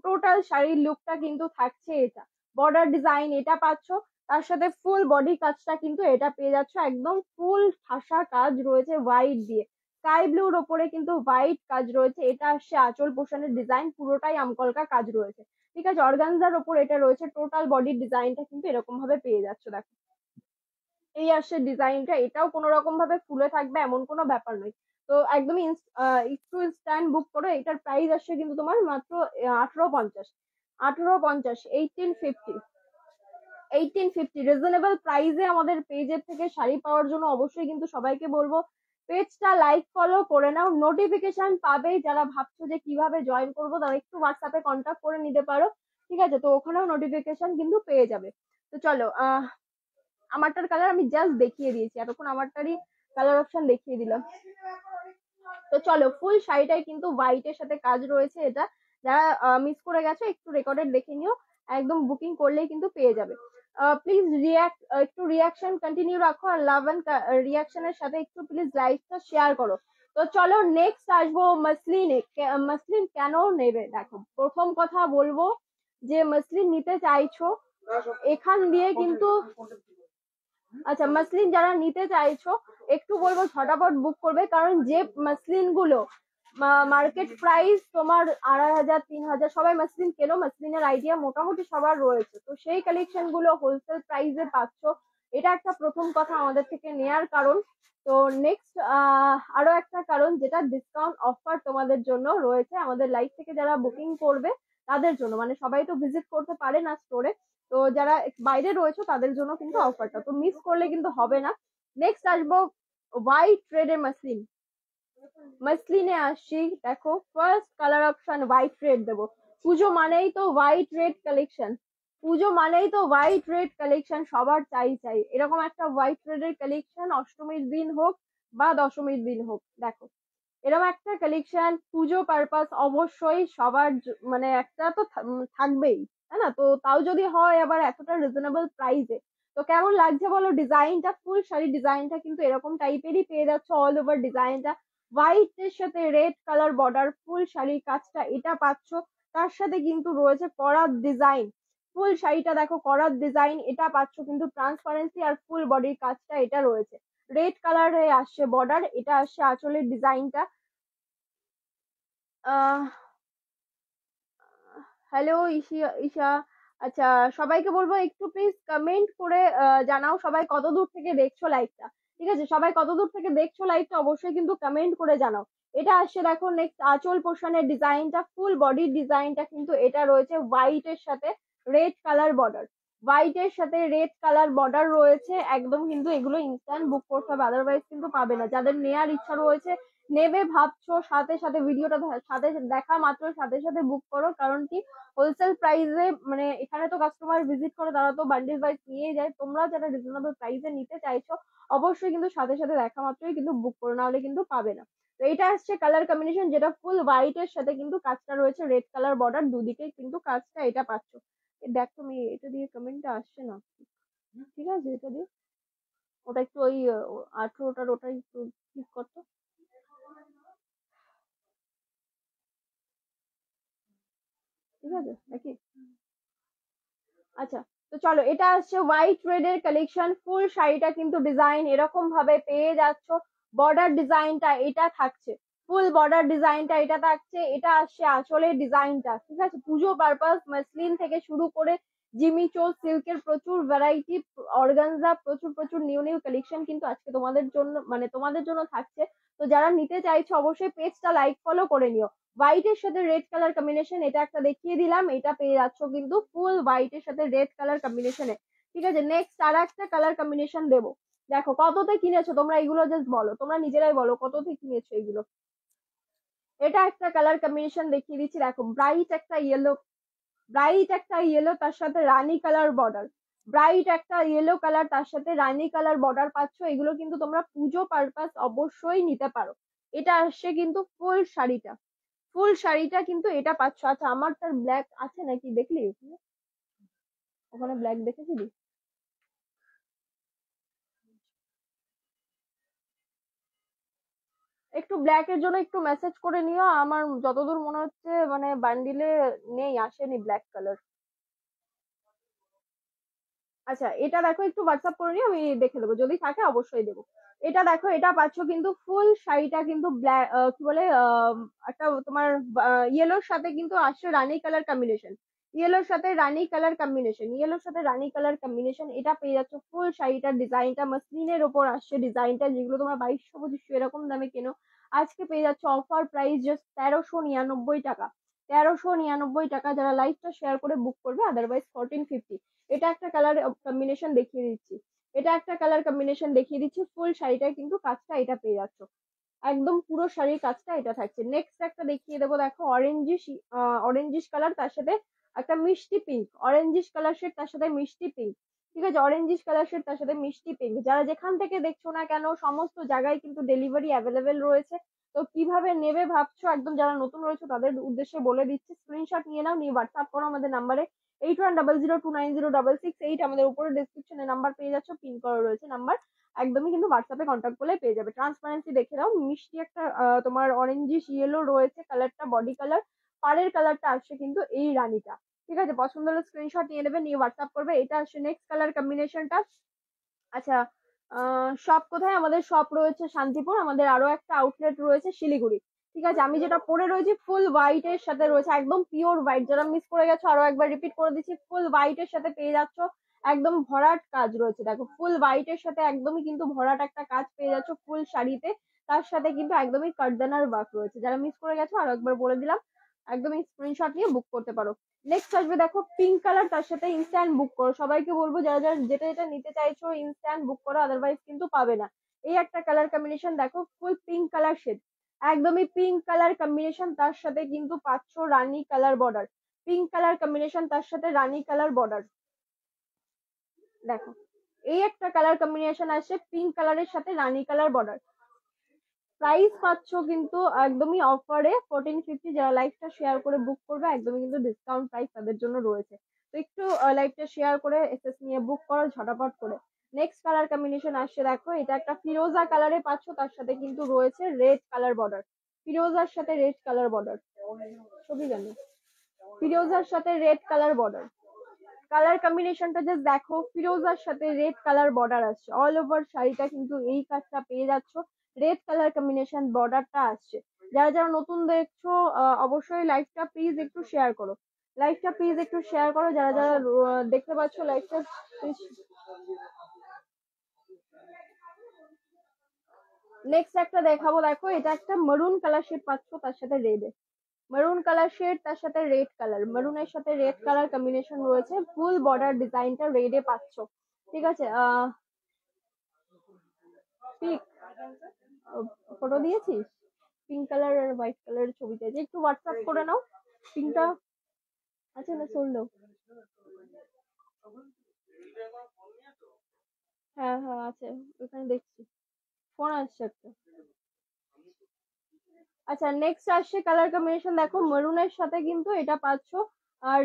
টোটাল শাড়ির লুকটা কিন্তু থাকছে এটা বর্ডার ডিজাইন এটা পাচ্ছ তার সাথে ফুল বডি কাজটা কিন্তু এটা পেয়ে যাচ্ছ একদম ফুল ঠাসা কাজ রয়েছে হোয়াইট দিয়ে স্কাই ব্লুর ওপরে কিন্তু হোয়াইট কাজ রয়েছে এটা আসছে আঁচল পোষণের ডিজাইন পুরোটাই আমকলকা কাজ রয়েছে ঠিক আছে অর্গানজার ওপর এটা রয়েছে টোটাল বডির ডিজাইনটা কিন্তু এরকম ভাবে পেয়ে যাচ্ছে দেখো এই আসছে ডিজাইনটা এটাও কোনো রকম ভাবে ফুলে থাকবে এমন কোনো ব্যাপার নয় তো একদমই একটু স্ট্যান্ড বুক করো এটার প্রাইস আসছে কিন্তু তোমার মাত্র আঠারো পঞ্চাশ আঠারো পঞ্চাশ eighteen fifty eighteen fifty reasonable প্রাইসে আমাদের পেজের থেকে শাড়ি পাওয়ার জন্য অবশ্যই কিন্তু সবাইকে বলবো পেজটা লাইক ফলো করে নাও নোটিফিকেশন পাবেই যারা ভাবছো যে কিভাবে জয়েন করবো তারা একটু হোয়াটসঅ্যাপে কন্ট্যাক্ট করে নিতে পারো ঠিক আছে তো ওখানেও নোটিফিকেশন কিন্তু পেয়ে যাবে তো চলো আমারটার কালার আমি জাস্ট দেখিয়ে দিয়েছি এতক্ষণ আমারটারই কালার অপশন দেখিয়ে দিলাম তো চলো ফুল শাড়িটাই কিন্তু হোয়াইটের সাথে কাজ রয়েছে এটা যারা মিস করে গেছো একটু রেকর্ডেড দেখে নিও একদম বুকিং করলেই কিন্তু পেয়ে যাবে প্লিজ রিয়াক্ট একটু রিয়াকশন কন্টিনিউ রাখো আর লাভ অ্যান্ড রিয়াকশনের সাথে একটু প্লিজ টা শেয়ার করো তো চলো নেক্সট আসবো মসলিনে মাসলিন কেন নেবে দেখো প্রথম কথা বলবো যে মাসলিন নিতে চাইছো এখান দিয়ে কিন্তু আচ্ছা মাসলিন যারা নিতে চাইছো একটু বলবো ঝটাপট বুক করবে কারণ যে মাসলিন গুলো মার্কেট প্রাইস তোমার আড়াই হাজার তিন হাজার সবাই মাসলিন কেনো এর আইডিয়া মোটামুটি সবার রয়েছে তো সেই কালেকশন গুলো হোলসেল প্রাইসে পাচ্ছ এটা একটা প্রথম কথা আমাদের থেকে নেয়ার কারণ তো নেক্সট আরো একটা কারণ যেটা ডিসকাউন্ট অফার তোমাদের জন্য রয়েছে আমাদের লাইভ থেকে যারা বুকিং করবে তাদের জন্য মানে সবাই তো ভিজিট করতে পারে না স্টোরে তো যারা বাইরে রয়েছে তাদের জন্য কিন্তু অফারটা তো মিস করলে কিন্তু হবে না নেক্সট আসবো ওয়াই ট্রেডের মেশিন মসলিনে আসছি দেখো first colour option white red দেবো পুজো মানেই তো হোয়াইট রেড কালেকশন পুজো মানেই তো হোয়াইট রেড কালেকশন সবার চাই চাই এরকম একটা হোয়াইট রেডের কালেকশন অষ্টমীর দিন হোক বা দশমীর দিন হোক দেখো এরকম একটা কালেকশন পুজো পারপাস অবশ্যই সবার মানে একটা তো থাকবেই তাই না তো তাও যদি হয় আবার এতটা রিজনেবল প্রাইসে তো কেমন লাগছে বলো ডিজাইনটা ফুল শাড়ি ডিজাইনটা কিন্তু এরকম টাইপেরই পেয়ে যাচ্ছে অল ওভার ডিজাইনটা হোয়াইট এর সাথে রেড কালার বর্ডার ফুল শাড়ির কাজটা এটা পাচ্ছ তার সাথে কিন্তু রয়েছে করার ডিজাইন ফুল শাড়িটা দেখো করার ডিজাইন এটা পাচ্ছ কিন্তু ট্রান্সপারেন্সি আর ফুল বডির কাজটা এটা রয়েছে রেড কালার এ আসছে বর্ডার এটা আসছে আঁচলের ডিজাইনটা হ্যালো ইশিয়া ইশা আচ্ছা সবাইকে বলবো একটু প্লিজ কমেন্ট করে জানাও সবাই কত দূর থেকে দেখছো লাইভটা ঠিক আছে সবাই কতদূর থেকে দেখছো লাইভটা অবশ্যই কিন্তু কমেন্ট করে জানাও এটা আসছে দেখো নেক্সট আঁচল পোষণের ডিজাইনটা ফুল বডির ডিজাইনটা কিন্তু এটা রয়েছে হোয়াইট এর সাথে রেড কালার বর্ডার হোয়াইট এর সাথে রেড কালার বর্ডার রয়েছে একদম কিন্তু এগুলো ইনস্ট্যান্ট বুক করতে হবে আদারওয়াইজ কিন্তু পাবে না যাদের নেয়ার ইচ্ছা রয়েছে নেবে ভাবছো সাথে সাথে ভিডিওটা সাথে দেখা মাত্র সাথে সাথে বুক করো কারণ কি হোলসেল প্রাইসে মানে এখানে তো কাস্টমার ভিজিট করে তারা তো বান্ডিল ওয়াইজ নিয়ে যায় তোমরা যারা রিজনেবল প্রাইসে নিতে চাইছো অবশ্যই কিন্তু সাথে সাথে দেখা মাত্রই কিন্তু বুক করো নাহলে কিন্তু পাবে না তো এটা আসছে কালার কম্বিনেশন যেটা ফুল হোয়াইট এর সাথে কিন্তু কাজটা রয়েছে রেড কালার বর্ডার দুদিকে কিন্তু কাজটা এটা পাচ্ছ দেখ তুমি এটা দিয়ে কমেন্টটা আসছে না ঠিক আছে এটা দিয়ে ওটা একটু ওই আঠেরোটার ওটা একটু ঠিক করতো ঠিক আছে নাকি আচ্ছা তো চলো এটা আসছে হোয়াইট রেড এর কালেকশন ফুল শাড়িটা কিন্তু ডিজাইন এরকম ভাবে পেয়ে যাচ্ছ বর্ডার ডিজাইনটা এটা থাকছে ফুল বর্ডার ডিজাইনটা এটা থাকছে এটা আসছে আসলে ডিজাইনটা ঠিক আছে পুজো পারপাস মাসলিন থেকে শুরু করে জিমি চো সিল্কের প্রচুর ভ্যারাইটি অর্গানজা প্রচুর প্রচুর নিউ নিউ কালেকশন কিন্তু আজকে তোমাদের জন্য মানে তোমাদের জন্য থাকছে তো যারা নিতে চাইছো অবশ্যই পেজটা লাইক ফলো করে নিও হোয়াইট এর সাথে রেড কালার কম্বিনেশন এটা একটা দেখিয়ে দিলাম এটা পেয়ে যাচ্ছ কিন্তু ফুল হোয়াইট এর সাথে রেড কালার কম্বিনেশনে ঠিক আছে নেক্সট আর একটা কালার কম্বিনেশন দেবো দেখো কততে কিনেছো তোমরা এগুলো জাস্ট বলো তোমরা নিজেরাই বলো কততে কিনেছো এগুলো এটা একটা কালার কম্বিনেশন দেখিয়ে দিচ্ছি দেখো ব্রাইট একটা ইয়েলো ব্রাইট একটা ইয়েলো তার সাথে রানি কালার বর্ডার ব্রাইট একটা ইয়েলো কালার তার সাথে রানি কালার বর্ডার পাচ্ছ এগুলো কিন্তু তোমরা পুজো পারপাস অবশ্যই নিতে পারো এটা আসছে কিন্তু ফুল শাড়িটা ফুল শাড়িটা কিন্তু এটা পাচ্ছ আচ্ছা আমার তার ব্ল্যাক আছে নাকি দেখলি ওখানে ওখানে ব্ল্যাক দেখেছিলি একটু ব্ল্যাক এর জন্য একটু মেসেজ করে নিও আমার যতদূর মনে হচ্ছে মানে বান্ডিলে নেই আসেনি ব্ল্যাক কালার আচ্ছা এটা দেখো একটু হোয়াটসঅ্যাপ করে নিও আমি দেখে দেবো যদি থাকে অবশ্যই দেবো এটা দেখো এটা পাচ্ছ কিন্তু ফুল শাড়িটা কিন্তু ব্ল্যাক কি বলে একটা তোমার ইয়েলোর সাথে কিন্তু আসছে রানী কালার কম্বিনেশন ইয়েলোর সাথে রানী কালার কম্বিনেশন ইয়েলোর সাথে রানী কালার কম্বিনেশন এটা পেয়ে যাচ্ছ ফুল শাড়িটার ডিজাইনটা মসলিনের ওপর আসছে ডিজাইনটা যেগুলো তোমার বাইশশো পঁচিশশো এরকম দামে কেনো আজকে পেয়ে যাচ্ছ অফার প্রাইস জাস্ট তেরোশো নিরানব্বই টাকা তেরোশো নিরানব্বই টাকা যারা লাইভটা শেয়ার করে বুক করবে আদারওয়াইজ ফোরটিন ফিফটি এটা একটা কালার কম্বিনেশন uh, দেখিয়ে দিচ্ছি এটা একটা কালার কম্বিনেশন দেখিয়ে দিচ্ছি ফুল শাড়িটাই কিন্তু কাজটা এটা পেয়ে যাচ্ছ একদম পুরো শাড়ির কাজটা এটা থাকছে নেক্সট একটা দেখিয়ে দেবো দেখো আহ অরেঞ্জিশ কালার তার সাথে একটা মিষ্টি পিঙ্ক অরেঞ্জিশ কালার শেড তার সাথে মিষ্টি পিঙ্ক ঠিক আছে অরেঞ্জিস কালার শেড তার সাথে মিষ্টি পিঙ্ক যারা যেখান থেকে দেখছো না কেন সমস্ত জায়গায় কিন্তু ডেলিভারি অ্যাভেলেবেল রয়েছে তো কিভাবে নেবে ভাবছো একদম যারা নতুন রয়েছে তাদের উদ্দেশ্যে বলে দিচ্ছি স্ক্রিনশট নিয়ে নাও নিয়ে হোয়াটসঅ্যাপ করো আমাদের নাম্বারে eight one double zero two nine zero double six eight আমাদের উপরে ডিসক্রিপশনে নাম্বার পেয়ে যাচ্ছ পিন করে রয়েছে নাম্বার একদমই কিন্তু হোয়াটসঅ্যাপে কন্ট্যাক্ট করলে পেয়ে যাবে ট্রান্সপারেন্সি দেখে নাও মিষ্টি একটা তোমার অরেঞ্জিস ইয়েলো রয়েছে কালারটা বডি কালার পাড়ের কালারটা আসছে কিন্তু এই রানীটা ঠিক আছে পছন্দ হলে স্ক্রিনশট নিয়ে নেবে নিয়ে হোয়াটসঅ্যাপ করবে এটা আসছে নেক্সট কালার কম্বিনেশনটা আচ্ছা শপ কোথায় আমাদের শপ রয়েছে শান্তিপুর আমাদের আরো একটা আউটলেট রয়েছে শিলিগুড়ি ঠিক আছে আমি যেটা পরে রয়েছি ফুল হোয়াইট এর সাথে রয়েছে একদম পিওর হোয়াইট যারা মিস করে গেছো আরো একবার রিপিট করে দিচ্ছি ফুল হোয়াইট এর সাথে পেয়ে যাচ্ছ একদম ভরাট কাজ রয়েছে দেখো ফুল হোয়াইট এর সাথে একদমই কিন্তু ভরাট একটা কাজ পেয়ে যাচ্ছ ফুল শাড়িতে তার সাথে কিন্তু একদমই কার্ডানার ওয়ার্ক রয়েছে যারা মিস করে গেছো আরো একবার বলে দিলাম একদম স্ক্রিনশট নিয়ে বুক করতে পারো নেক্সট আসবে দেখো পিঙ্ক কালার তার সাথে ইনস্ট্যান্ট বুক করো সবাইকে বলবো যারা যারা যেটা যেটা নিতে চাইছো ইনস্ট্যান্ট বুক করো আদারওয়াইজ কিন্তু পাবে না এই একটা কালার কম্বিনেশন দেখো ফুল পিঙ্ক কালার শেড একদমই পিঙ্ক কালার কম্বিনেশন তার সাথে কিন্তু পাচ্ছ রানি colour border pink colour combination তার সাথে রানি কালার বর্ডার দেখো এই একটা কালার কম্বিনেশন আসছে পিঙ্ক কালারের সাথে রানি কালার বর্ডার প্রাইস পাচ্ছ কিন্তু একদমই অফারে ফোরটিন ফিফটি যারা টা শেয়ার করে বুক করবে একদমই কিন্তু ডিসকাউন্ট প্রাইস তাদের জন্য রয়েছে তো একটু টা শেয়ার করে এসএস নিয়ে বুক করো ঝটাপট করে নেক্সট কালার কম্বিনেশন আসছে দেখো এটা একটা ফিরোজা কালারে পাচ্ছ তার সাথে কিন্তু রয়েছে রেড কালার বর্ডার ফিরোজার সাথে রেড কালার বর্ডার ছবি জানি ফিরোজার সাথে রেড কালার বর্ডার কালার কম্বিনেশনটা জাস্ট দেখো ফিরোজার সাথে রেড কালার বর্ডার আসছে অল ওভার শাড়িটা কিন্তু এই কাজটা পেয়ে যাচ্ছ রেড কালার কম্বিনেশন বর্ডারটা আসছে যারা যারা নতুন দেখছো অবশ্যই লাইভটা প্লিজ একটু শেয়ার করো লাইভটা প্লিজ একটু শেয়ার করো যারা যারা দেখতে পাচ্ছ লাইভটা নেক্সট একটা দেখাবো দেখো এটা একটা মারুন কালার শেড পাচ্ছ তার সাথে রেড মারুন কালার শেড তার সাথে রেড কালার মেরুনের সাথে রেড কালার কম্বিনেশন রয়েছে ফুল বর্ডার ডিজাইনটা রেডে পাচ্ছ ঠিক আছে আহ পিক ফটো দিয়েছিস পিঙ্ক কালার আর হোয়াইট কালারের ছবিতে যে একটু হোয়াটসঅ্যাপ করে নাও পিঙ্কটা আচ্ছা না চললো হ্যাঁ হ্যাঁ আছে ওখানে দেখছি ফোন আসছে একটা আচ্ছা নেক্সট আসছে কালার কম্বিনেশন দেখো মেরুনের সাথে কিন্তু এটা পাচ্ছ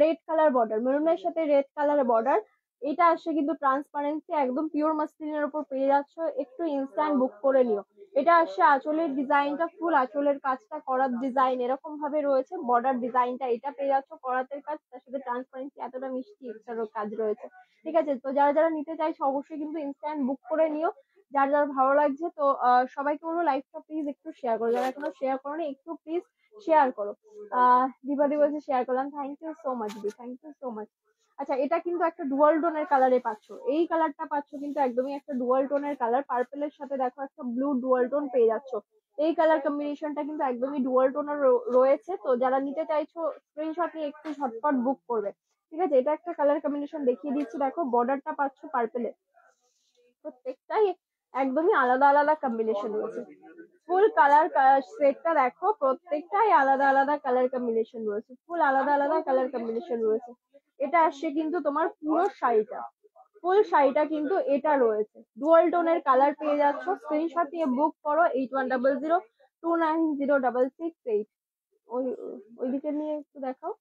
রেড কালার বর্ডার মেরুনের সাথে রেড কালার বর্ডার এটা আসছে কিন্তু ট্রান্সপারেন্সি একদম পিওর মাসলিনের উপর পেয়ে যাচ্ছ একটু ইনস্ট্যান্ট বুক করে নিও এটা আসছে আঁচলের ডিজাইনটা ফুল আঁচলের কাজটা করার ডিজাইন এরকম ভাবে রয়েছে বর্ডার ডিজাইনটা এটা পেয়ে যাচ্ছ করাতের কাজ তার সাথে ট্রান্সপারেন্সি এতটা মিষ্টি এটারও কাজ রয়েছে ঠিক আছে তো যারা যারা নিতে চাইছো অবশ্যই কিন্তু ইনস্ট্যান্ট বুক করে নিও যার যার ভালো লাগছে তো সবাইকে বলবো টা প্লিজ একটু শেয়ার করো যারা এখনো শেয়ার করো একটু প্লিজ শেয়ার করো আহ দিবা বলছে শেয়ার করলাম থ্যাংক ইউ সো মাচ দি থ্যাংক ইউ সো মাচ আচ্ছা এটা কিন্তু একটা ডুয়াল টোনের কালারে পাচ্ছ এই কালারটা পাচ্ছ কিন্তু একদমই একটা ডুয়াল টোনের কালার পার্পেলের সাথে দেখো একটা ব্লু ডুয়াল টোন পেয়ে যাচ্ছ এই কালার কম্বিনেশনটা কিন্তু একদমই ডুয়াল টোনের রয়েছে তো যারা নিতে চাইছো স্ক্রিনশট নিয়ে একটু ঝটপট বুক করবে ঠিক আছে এটা একটা কালার কম্বিনেশন দেখিয়ে দিচ্ছি দেখো বর্ডারটা পাচ্ছ এর প্রত্যেকটাই একদমই আলাদা আলাদা কম্বিনেশন রয়েছে ফুল কালার সেটটা দেখো প্রত্যেকটাই আলাদা আলাদা কালার কম্বিনেশন রয়েছে ফুল আলাদা আলাদা কালার কম্বিনেশন রয়েছে এটা আসছে কিন্তু তোমার পুরো শাড়িটা ফুল শাড়িটা কিন্তু এটা রয়েছে ডুয়াল টোনের কালার পেয়ে যাচ্ছ স্ক্রিনশট নিয়ে বুক করো eight one double zero two nine zero double six eight ওই ওইদিকে নিয়ে একটু দেখাও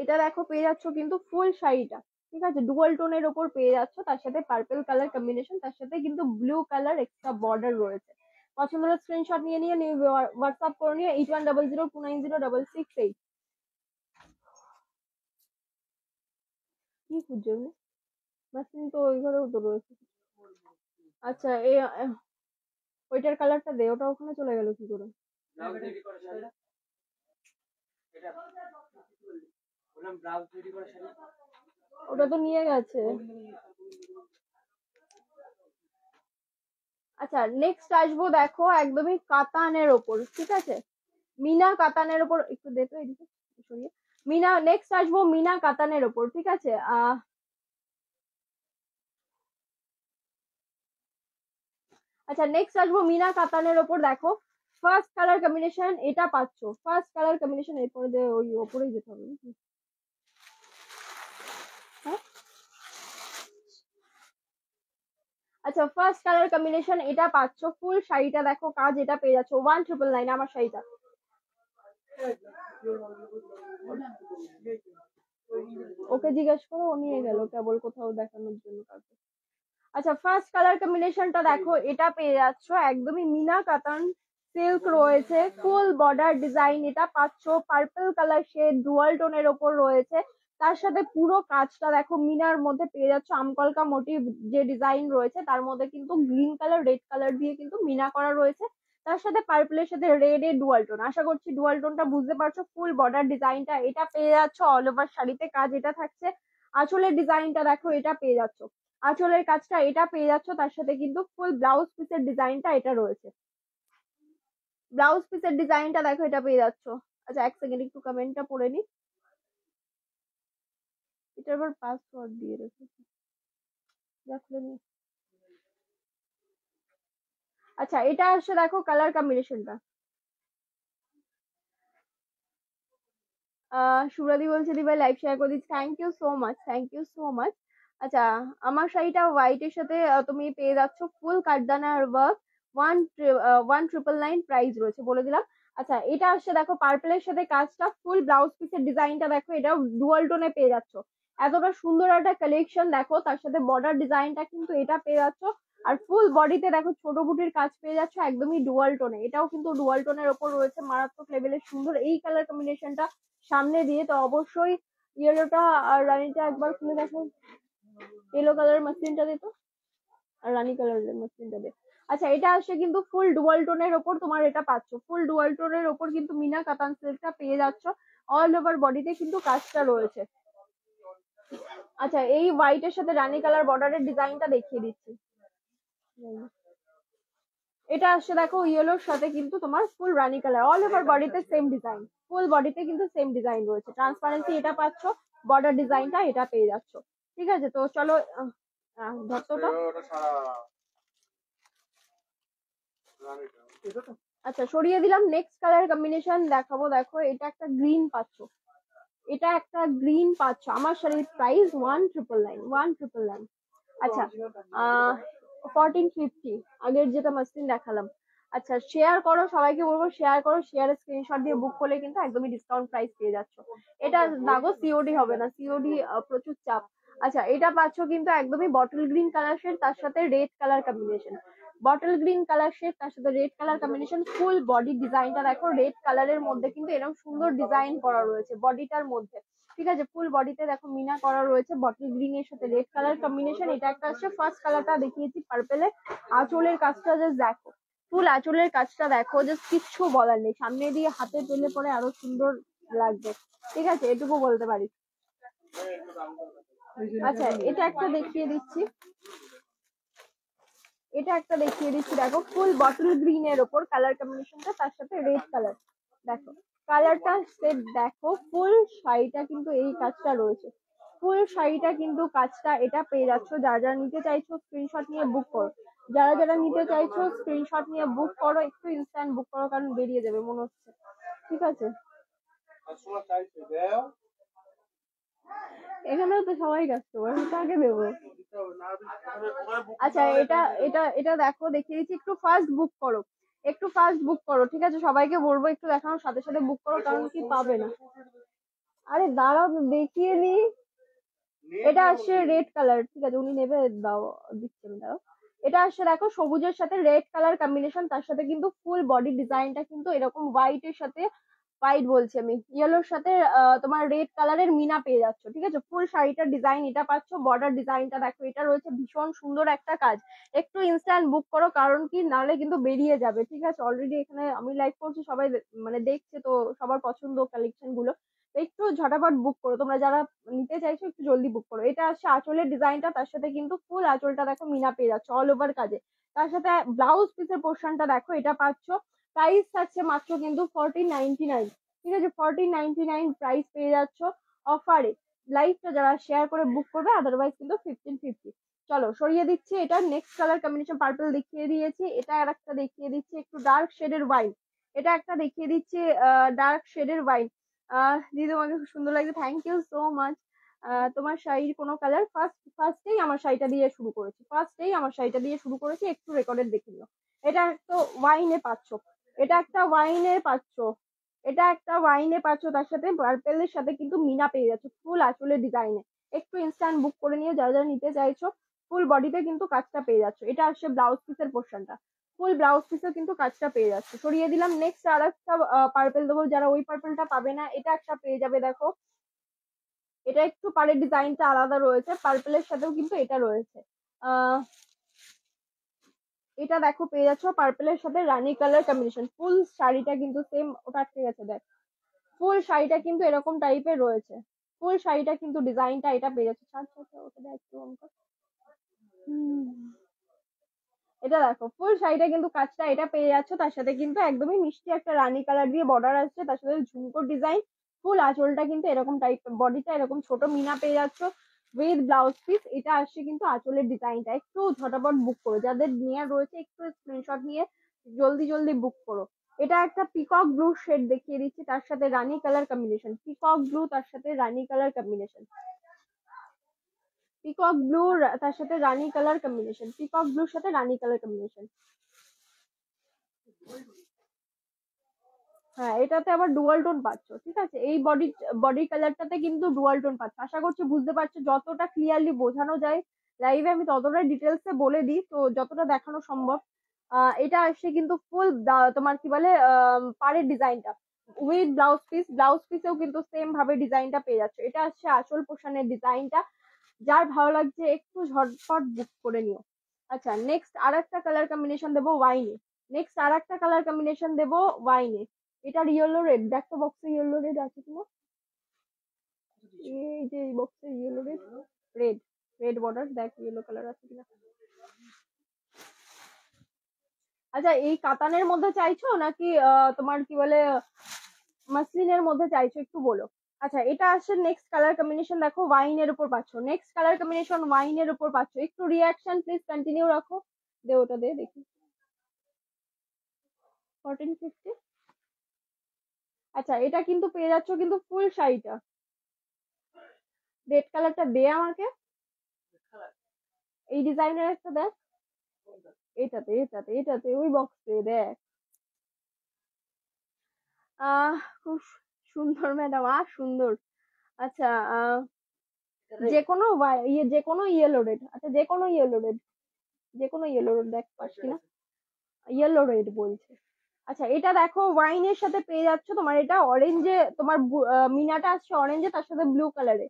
এটা দেখো পেয়ে যাচ্ছ কিন্তু ফুল শাড়িটা ঠিক আছে ডুয়াল টোনের ওপর পেয়ে যাচ্ছ তার সাথে পার্পল কালার কম্বিনেশন তার সাথে কিন্তু ব্লু কালার এক্সট্রা বর্ডার রয়েছে পছন্দ হলে স্ক্রিনশট নিয়ে নিয়ে হোয়াটসঅ্যাপ করে নিয়ে eight one double zero two nine zero double six eight কি খুঁজছে উনি মেশিন তো ওই ঘরেও তো রয়েছে আচ্ছা এ ওইটার কালারটা দে ওটা ওখানে চলে গেল কি করে ওটা তো নিয়ে গেছে আচ্ছা নেক্সট আসবো দেখো একদমই কাতানের ওপর ঠিক আছে মিনা কাতানের ওপর একটু দে তো এদিকে সরিয়ে মিনা নেক্সট আসবো মিনা কাতানের ওপর ঠিক আছে আহ আচ্ছা নেক্সট আসবো মিনা কাতানের ওপর দেখো ফার্স্ট কালার কম্বিনেশন এটা পাচ্ছ ফার্স্ট কালার কম্বিনেশন এরপরে ওই ওপরেই যেতে হবে হ্যাঁ? আচ্ছা ফার্স্ট কালার কম্বিনেশন এটা পাচ্ছ ফুল শাড়িটা দেখো কাজ এটা পেয়ে যাচ্ছ ওয়ান ট্রিপল নাইন আমার শাড়িটা ওকে জিজ্ঞেস করো ও নিয়ে গেল কেবল কোথাও দেখানোর জন্য কাউকে আচ্ছা ফার্স্ট কালার কম্বিনেশনটা দেখো এটা পেয়ে যাচ্ছ একদমই মিনা কাতান সিল্ক রয়েছে ফুল বর্ডার ডিজাইন এটা পাচ্ছ পার্পল কালার শেড ডুয়াল টোনের ওপর রয়েছে তার সাথে পুরো কাজটা দেখো মিনার মধ্যে পেয়ে যাচ্ছ আমকলকা মোটিভ যে ডিজাইন রয়েছে তার মধ্যে কিন্তু গ্রিন কালার রেড কালার দিয়ে কিন্তু মিনা করা রয়েছে তার সাথে পার্পলের সাথে রেড এর ডুয়াল টোন আশা করছি ডুয়াল বুঝতে পারছো ফুল বর্ডার ডিজাইনটা এটা পেয়ে যাচ্ছ অল ওভার শাড়িতে কাজ এটা থাকছে আঁচলের ডিজাইনটা দেখো এটা পেয়ে যাচ্ছ আঁচলের কাজটা এটা পেয়ে যাচ্ছ তার সাথে কিন্তু ফুল ব্লাউজ পিসের ডিজাইনটা এটা রয়েছে ব্লাউজ পিসের ডিজাইনটা দেখো এটা পেয়ে যাচ্ছ আচ্ছা এক সেকেন্ড একটু কমেন্টটা পড়ে নি এটার আবার পাসওয়ার্ড দিয়ে রেখেছি দেখো আচ্ছা এটা আসছে দেখো কালার কম্বিনেশনটা সুরাদি বলছে দিভাই লাইভ শেয়ার করে দিচ্ছি thank you so much thank you so much আচ্ছা আমার শাড়িটা হোয়াইট এর সাথে তুমি পেয়ে যাচ্ছ ফুল কাঠদানার work one one triple nine price রয়েছে বলে দিলাম আচ্ছা এটা আসছে দেখো পার্পলের সাথে কাজটা ফুল ব্লাউজ পিসের ডিজাইনটা দেখো এটা ডুয়াল টোনে পেয়ে যাচ্ছ এতটা সুন্দর একটা কালেকশন দেখো তার সাথে বর্ডার ডিজাইনটা কিন্তু এটা পেয়ে যাচ্ছ আর ফুল বডিতে দেখো ছোট বুটির কাজ পেয়ে যাচ্ছে একদমই ডুয়াল টোনে এটাও কিন্তু ডুয়াল টোনের ওপর রয়েছে মারাত্মক লেভেলের সুন্দর এই কালার কম্বিনেশনটা সামনে দিয়ে তো অবশ্যই ইয়েলোটা আর রানিটা একবার খুলে দেখো ইয়েলো কালার মাসলিনটা দিত আর রানি কালারের মাসলিনটা দে আচ্ছা এটা আসছে কিন্তু ফুল ডুয়াল টোনের ওপর তোমার এটা পাচ্ছ ফুল ডুয়াল টোনের ওপর কিন্তু মিনা কাতান সিল্কটা পেয়ে যাচ্ছ অল ওভার বডিতে কিন্তু কাজটা রয়েছে আচ্ছা এই হোয়াইটের সাথে রানি কালার বর্ডারের ডিজাইনটা দেখিয়ে দিচ্ছি এটা আসছে দেখো ইয়েলোর সাথে কিন্তু তোমার ফুল রানি কালার অল ওভার বডিতে সেম ডিজাইন ফুল বডিতে কিন্তু সেম ডিজাইন রয়েছে ট্রান্সপারেন্সি এটা পাচ্ছ বর্ডার ডিজাইনটা এটা পেয়ে যাচ্ছ ঠিক আছে তো চলো ধরতোটা আচ্ছা সরিয়ে দিলাম নেক্সট কালার কম্বিনেশন দেখাবো দেখো এটা একটা গ্রিন পাচ্ছ এটা একটা গ্রিন পাচ্ছ আমার শাড়ির price one triple nine one triple nine আচ্ছা ফোরটিন ফিফটি আগের যেটা মাসলিন দেখালাম আচ্ছা শেয়ার করো সবাইকে বলবো শেয়ার করো শেয়ার স্ক্রিনশট দিয়ে বুক করলে কিন্তু একদমই ডিসকাউন্ট প্রাইস পেয়ে যাচ্ছ এটা দাগো সিওডি হবে না সিওডি প্রচুর চাপ আচ্ছা এটা পাচ্ছ কিন্তু একদমই বটল গ্রিন কালার শেড তার সাথে red colour combination bottle green colour shade তার সাথে red colour combination full body ডিজাইনটা দেখো রেড কালারের মধ্যে কিন্তু এরকম সুন্দর ডিজাইন করা রয়েছে বডিটার মধ্যে ঠিক আছে ফুল বডিতে দেখো মিনা করা রয়েছে বটল গ্রিন এর সাথে রেড কালার কম্বিনেশন এটা একটা আসছে ফার্স্ট কালারটা দেখিয়েছি পার্পেল এর আঁচলের কাজটা জাস্ট দেখো ফুল আঁচলের কাজটা দেখো জাস্ট কিচ্ছু বলার নেই সামনে দিয়ে হাতে পেলে পরে আরো সুন্দর লাগবে ঠিক আছে এটুকু বলতে পারি আচ্ছা এটা একটা দেখিয়ে দিচ্ছি এটা একটা দেখিয়ে দিচ্ছি দেখো ফুল বটল গ্রিন এর ওপর কালার কম্বিনেশনটা তার সাথে রেড কালার দেখো কালারটা সেট দেখো ফুল শাড়িটা কিন্তু এই কাজটা রয়েছে ফুল শাড়িটা কিন্তু কাজটা এটা পেয়ে যাচ্ছ যারা যারা নিতে চাইছো স্ক্রিনশট নিয়ে বুক করো যারা যারা নিতে চাইছো স্ক্রিনশট নিয়ে বুক করো একটু ইনস্ট্যান্ট বুক করো কারণ বেরিয়ে যাবে মনে হচ্ছে ঠিক আছে এখানে তো সবাই কাস্টমার কাকে দেবো আচ্ছা এটা এটা এটা দেখো দেখিয়ে দিচ্ছি একটু ফার্স্ট বুক করো একটু ফার্স্ট বুক করো ঠিক আছে সবাইকে বলবো একটু দেখানোর সাথে সাথে বুক করো কারণ কি পাবে না আরে দাঁড়াও দেখিয়ে নি এটা আসছে রেড কালার ঠিক আছে উনি নেবে দাও দিচ্ছেন দাও এটা আসছে দেখো সবুজের সাথে রেড কালার কম্বিনেশন তার সাথে কিন্তু ফুল বডি ডিজাইনটা কিন্তু এরকম হোয়াইট এর সাথে হোয়াইট বলছি আমি ইয়েলোর সাথে তোমার রেড কালারের মিনা পেয়ে যাচ্ছ ঠিক আছে ফুল শাড়িটার ডিজাইন এটা পাচ্ছ বর্ডার ডিজাইনটা দেখো এটা রয়েছে ভীষণ সুন্দর একটা কাজ একটু ইনস্ট্যান্ট বুক করো কারণ কি নাহলে কিন্তু বেরিয়ে যাবে ঠিক আছে অলরেডি এখানে আমি লাইক করছি সবাই মানে দেখছে তো সবার পছন্দ কালেকশন গুলো একটু ঝটাপট বুক করো তোমরা যারা নিতে চাইছো একটু জলদি বুক করো এটা আসছে আঁচলের ডিজাইনটা তার সাথে কিন্তু ফুল আঁচলটা দেখো মিনা পেয়ে যাচ্ছ অল ওভার কাজে তার সাথে ব্লাউজ পিসের পোর্শনটা দেখো এটা পাচ্ছ প্রাইস থাকছে মাত্র কিন্তু ফর্টি নাইনটি নাইন ঠিক আছে ফর্টি নাইনটি নাইন প্রাইস পেয়ে যাচ্ছ অফারে লাইভটা যারা শেয়ার করে বুক করবে আদারওয়াইজ কিন্তু ফিফটিন ফিফটি চলো সরিয়ে দিচ্ছি এটা নেক্সট কালার কম্বিনেশন পার্পল দেখিয়ে দিয়েছি এটা আর একটা দেখিয়ে দিচ্ছি একটু ডার্ক শেডের ওয়াইন এটা একটা দেখিয়ে দিচ্ছি ডার্ক শেডের ওয়াইন দিদি তোমাকে খুব সুন্দর লাগছে থ্যাংক ইউ সো মাচ তোমার শাড়ির কোনো কালার ফার্স্ট ফার্স্টেই আমার শাড়িটা দিয়ে শুরু করেছি ফার্স্টেই আমার শাড়িটা দিয়ে শুরু করেছি একটু রেকর্ডের দেখে নিও এটা তো ওয়াইনে পাচ্ছ এটা একটা এর পাচ্ছ এটা একটা ওয়াইনে পাচ্ছ তার সাথে পার্পেলের সাথে কিন্তু মিনা পেয়ে যাচ্ছ ফুল ডিজাইন ডিজাইনে একটু ইনস্ট্যান্ট বুক করে নিয়ে যা যা নিতে চাইছো ফুল বডিতে কিন্তু কাজটা পেয়ে যাচ্ছ এটা আসছে ব্লাউজ পিসের পোর্শনটা ফুল ব্লাউজ পিসেও কিন্তু কাজটা পেয়ে যাচ্ছে সরিয়ে দিলাম নেক্সট আর একটা পার্পেল দেবো যারা ওই পার্পেলটা পাবে না এটা একটা পেয়ে যাবে দেখো এটা একটু পাড়ের ডিজাইনটা আলাদা রয়েছে পার্পেলের সাথেও কিন্তু এটা রয়েছে আহ এটা দেখো পেয়ে যাচ্ছ পার্পেলের সাথে রানি কালার কম্বিনেশন ফুল শাড়িটা কিন্তু সেম ওটা আটকে গেছে দেখ ফুল শাড়িটা কিন্তু এরকম টাইপের রয়েছে ফুল শাড়িটা কিন্তু ডিজাইনটা এটা পেয়ে যাচ্ছে এটা দেখো ফুল শাড়িটা কিন্তু কাজটা এটা পেয়ে যাচ্ছ তার সাথে কিন্তু একদমই মিষ্টি একটা রানী কালার দিয়ে বর্ডার আসছে তার সাথে ঝুমকো ডিজাইন ফুল আঁচলটা কিন্তু এরকম টাইপ বডিটা এরকম ছোট মিনা পেয়ে যাচ্ছ উইথ ব্লাউজ পিস এটা আসছে কিন্তু আঁচলের ডিজাইনটা একটু ঝটাপট বুক করো যাদের নিয়ে রয়েছে একটু স্ক্রিনশট নিয়ে জলদি জলদি বুক করো এটা একটা পিকক ব্লু শেড দেখিয়ে দিচ্ছি তার সাথে রানি কালার কম্বিনেশন পিকক ব্লু তার সাথে রানি কালার কম্বিনেশন পিকক ব্লু তার সাথে রানি কালার কম্বিনেশন পিকক ব্লুর সাথে রানি কালার কম্বিনেশন হ্যাঁ এটাতে আবার ডুয়াল টোন পাচ্ছ ঠিক আছে এই বডি বডি কালারটাতে কিন্তু ডুয়াল টোন পাচ্ছ আশা করছি বুঝতে পারছো যতটা ক্লিয়ারলি বোঝানো যায় লাইভে আমি ততটা ডিটেলসে বলে দিই তো যতটা দেখানো সম্ভব এটা আসছে কিন্তু ফুল তোমার কি বলে পাড়ের ডিজাইনটা উইথ ব্লাউজ পিস ব্লাউজ পিসেও কিন্তু সেম ভাবে ডিজাইনটা পেয়ে যাচ্ছ এটা আসছে আসল পোষণের ডিজাইনটা যার ভালো লাগছে একটু ঝটপট বুক করে নিও আচ্ছা নেক্সট আর একটা কালার কম্বিনেশন দেবো ওয়াইনে নেক্সট আর একটা কালার কম্বিনেশন দেবো ওয়াইনে এটার ইয়েলো রেড দেখো বক্সে ইয়েলো রেড আছে কিনা এই যে এই বক্সে yellow red red red border দেখ ইয়েলো কালার আছে কিনা আচ্ছা এই কাতানের মধ্যে চাইছো নাকি তোমার কি বলে মাসলিনের মধ্যে চাইছো একটু বলো আচ্ছা এটা আসছে নেক্সট কালার কম্বিনেশন দেখো ওয়াইনের উপর পাচ্ছ নেক্সট কালার কম্বিনেশন ওয়াইনের উপর পাচ্ছ একটু রিয়াকশন প্লিজ কন্টিনিউ রাখো দে ওটা দে দেখি ফোরটিন ফিফটি আচ্ছা এটা কিন্তু পেয়ে যাচ্ছ কিন্তু ফুল শাড়িটা রেড কালারটা দে আমাকে এই ডিজাইনের একটা দেখ এটাতে এটাতে এটাতে ওই বক্সে দেখ আহ খুব সুন্দর ম্যাডাম আর সুন্দর আচ্ছা যে কোনো ইয়ে যে কোনো ইয়েলো রেড আচ্ছা যে কোনো ইয়েলো রেড যে কোনো ইয়েলো রেড দেখ পাচ্ছি না ইয়েলো রেড বলছে আচ্ছা এটা দেখো ওয়াইনের সাথে পেয়ে যাচ্ছ তোমার এটা অরেঞ্জে তোমার মিনাটা আসছে অরেঞ্জে তার সাথে ব্লু কালারে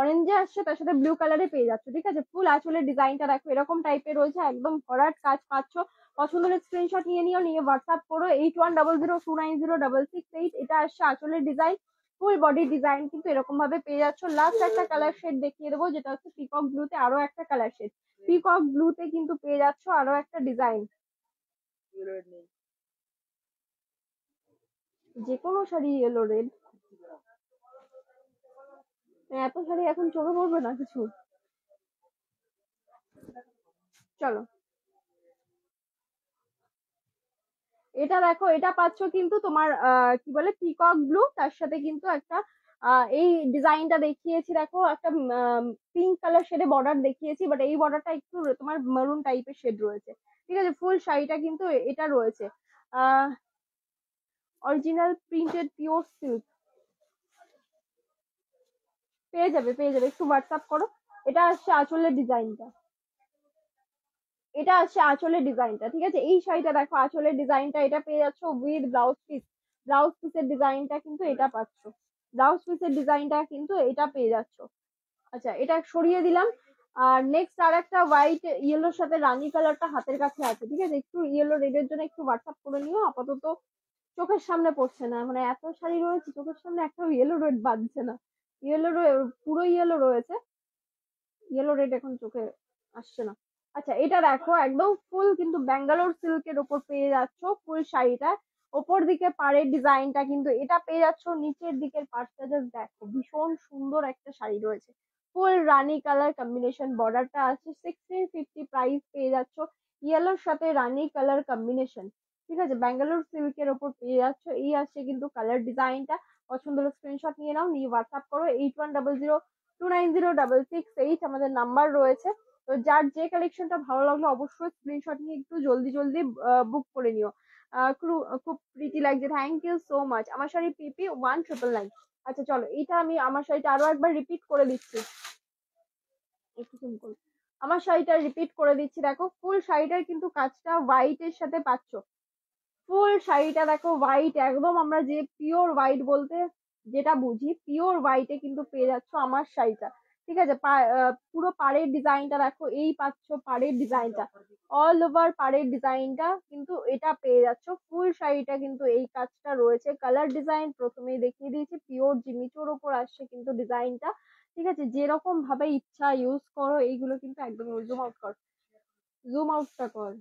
অরেঞ্জে আসছে তার সাথে ব্লু কালারে পেয়ে যাচ্ছ ঠিক আছে ফুল আঁচলের ডিজাইনটা দেখো এরকম টাইপের রয়েছে একদম ভরাট কাজ পাচ্ছ পছন্দ হলে স্ক্রিনশট নিয়ে নিও নিয়ে হোয়াটসঅ্যাপ করো eight one double zero two nine zero double six eight এটা আসছে আঁচলের ডিজাইন ফুল বডি ডিজাইন কিন্তু এরকম ভাবে পেয়ে যাচ্ছ লাস্ট একটা কালার শেড দেখিয়ে দেবো যেটা হচ্ছে পিকক ব্লুতে আরো একটা কালার শেড পিকক ব্লুতে কিন্তু পেয়ে যাচ্ছ আরো একটা ডিজাইন যে কোনো শাড়ি এলো রেড এত শাড়ি এখন চোখে পড়বে না কিছু চলো এটা দেখো এটা পাচ্ছ কিন্তু তোমার কি বলে পিকক ব্লু তার সাথে কিন্তু একটা এই ডিজাইনটা দেখিয়েছি দেখো একটা পিঙ্ক কালার শেডে বর্ডার দেখিয়েছি বাট এই বর্ডারটা একটু তোমার মেরুন টাইপের শেড রয়েছে ঠিক আছে ফুল শাড়িটা কিন্তু এটা রয়েছে অরিজিনাল প্রিন্টেড পিওর সিল্ক পেয়ে যাবে পেয়ে যাবে একটু হোয়াটসঅ্যাপ করো এটা আসছে আঁচলের ডিজাইনটা এটা আসছে আঁচলের ডিজাইনটা ঠিক আছে এই শাড়িটা দেখো আঁচলের ডিজাইনটা এটা পেয়ে যাচ্ছ উইথ ব্লাউজ পিস ব্লাউজ পিসের ডিজাইনটা কিন্তু এটা পাচ্ছ ব্লাউজ পিসের ডিজাইনটা কিন্তু এটা পেয়ে যাচ্ছ আচ্ছা এটা সরিয়ে দিলাম আর নেক্সট আর একটা হোয়াইট ইয়েলোর সাথে রানি কালারটা হাতের কাছে আছে ঠিক আছে একটু ইয়েলো রেডের জন্য একটু হোয়াটসঅ্যাপ করে নিও আপাতত চোখের সামনে পড়ছে না মানে এত শাড়ি রয়েছে চোখের সামনে একটা ইয়েলো রেড বাঁধছে না ইয়েলো পুরো ইয়েলো রয়েছে ইয়েলো রেড এখন চোখে আসছে না আচ্ছা এটা দেখো একদম ফুল কিন্তু ব্যাঙ্গালোর সিল্কের ওপর পেয়ে যাচ্ছ ফুল শাড়িটা ওপর দিকে পাড়ের ডিজাইনটা কিন্তু এটা পেয়ে যাচ্ছ নিচের দিকের পাড়টা জাস্ট দেখো ভীষণ সুন্দর একটা শাড়ি রয়েছে ফুল রানী কালার কম্বিনেশন বর্ডারটা আছে সিক্সটিন ফিফটি প্রাইস পেয়ে যাচ্ছ ইয়েলোর সাথে রানী কালার কম্বিনেশন ঠিক আছে ব্যাঙ্গালোর সিল্কের ওপর পেয়ে যাচ্ছ এই আসছে কিন্তু কালার ডিজাইনটা পছন্দ হলে স্ক্রিনশট নিয়ে নাও নিয়ে হোয়াটসঅ্যাপ করো eight one double zero two nine zero double six eight আমাদের নাম্বার রয়েছে তো যার যে কালেকশনটা ভালো লাগলো অবশ্যই স্ক্রিনশট নিয়ে একটু জলদি জলদি বুক করে নিও খুব প্রীতি লাগছে থ্যাংক ইউ সো মাচ আমার শাড়ি পিপি ওয়ান ট্রিপল নাইন আচ্ছা চলো এটা আমি আমার শাড়িটা আরো একবার রিপিট করে দিচ্ছি একটু আমার শাড়িটা রিপিট করে দিচ্ছি দেখো ফুল শাড়িটার কিন্তু কাজটা হোয়াইটের সাথে পাচ্ছ ফুল শাড়িটা দেখো হোয়াইট একদম আমরা যে পিওর হোয়াইট বলতে যেটা বুঝি পিওর হোয়াইটে কিন্তু পেয়ে যাচ্ছ আমার শাড়িটা ঠিক আছে পুরো পাড়ের ডিজাইনটা দেখো এই পাচ্ছ পাড়ের ডিজাইনটা অল ওভার পাড়ের ডিজাইনটা কিন্তু এটা পেয়ে যাচ্ছ ফুল শাড়িটা কিন্তু এই কাজটা রয়েছে কালার ডিজাইন প্রথমেই দেখিয়ে দিয়েছি পিওর জিমিচোর ওপর আসছে কিন্তু ডিজাইনটা ঠিক আছে যেরকম ভাবে ইচ্ছা ইউজ করো এইগুলো কিন্তু একদম জুম আউট কর জুম আউটটা কর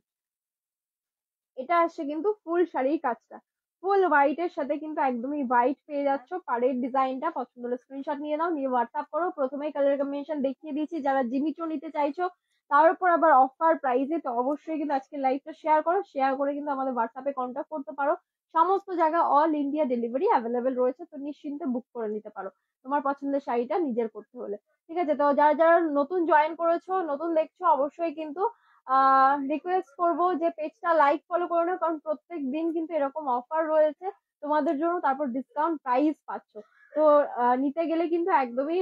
এটা আসছে কিন্তু ফুল শাড়ির কাজটা ফুল হোয়াইট এর সাথে কিন্তু একদমই হোয়াইট পেয়ে যাচ্ছ পাড়ের ডিজাইনটা পছন্দ হলে স্ক্রিনশট নিয়ে নাও নিয়ে হোয়াটসঅ্যাপ করো প্রথমেই কালার কম্বিনেশন দেখিয়ে দিয়েছি যারা জিমিচো নিতে চাইছো তার উপর আবার অফার প্রাইজে তো অবশ্যই কিন্তু আজকে লাইভটা শেয়ার করো শেয়ার করে কিন্তু আমাদের হোয়াটসঅ্যাপে কন্ট্যাক্ট করতে পারো সমস্ত জায়গা অল ইন্ডিয়া ডেলিভারি অ্যাভেলেবেল রয়েছে তো নিশ্চিন্তে বুক করে নিতে পারো তোমার পছন্দের শাড়িটা নিজের করতে হলে ঠিক আছে তো যারা যারা নতুন জয়েন করেছো নতুন দেখছো অবশ্যই কিন্তু রিকোয়েস্ট করব যে পেজটা লাইক ফলো করো না কারণ প্রত্যেক দিন কিন্তু এরকম অফার রয়েছে তোমাদের জন্য তারপর ডিসকাউন্ট প্রাইস পাচ্ছ তো নিতে গেলে কিন্তু একদমই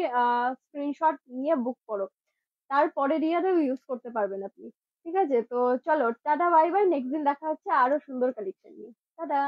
স্ক্রিনশট নিয়ে বুক করো তারপরের ইয়ারেও ইউজ করতে পারবেন আপনি ঠিক আছে তো চলো টাটা বাই বাই নেক্সট দিন দেখা হচ্ছে আরো সুন্দর কালেকশন নিয়ে টাটা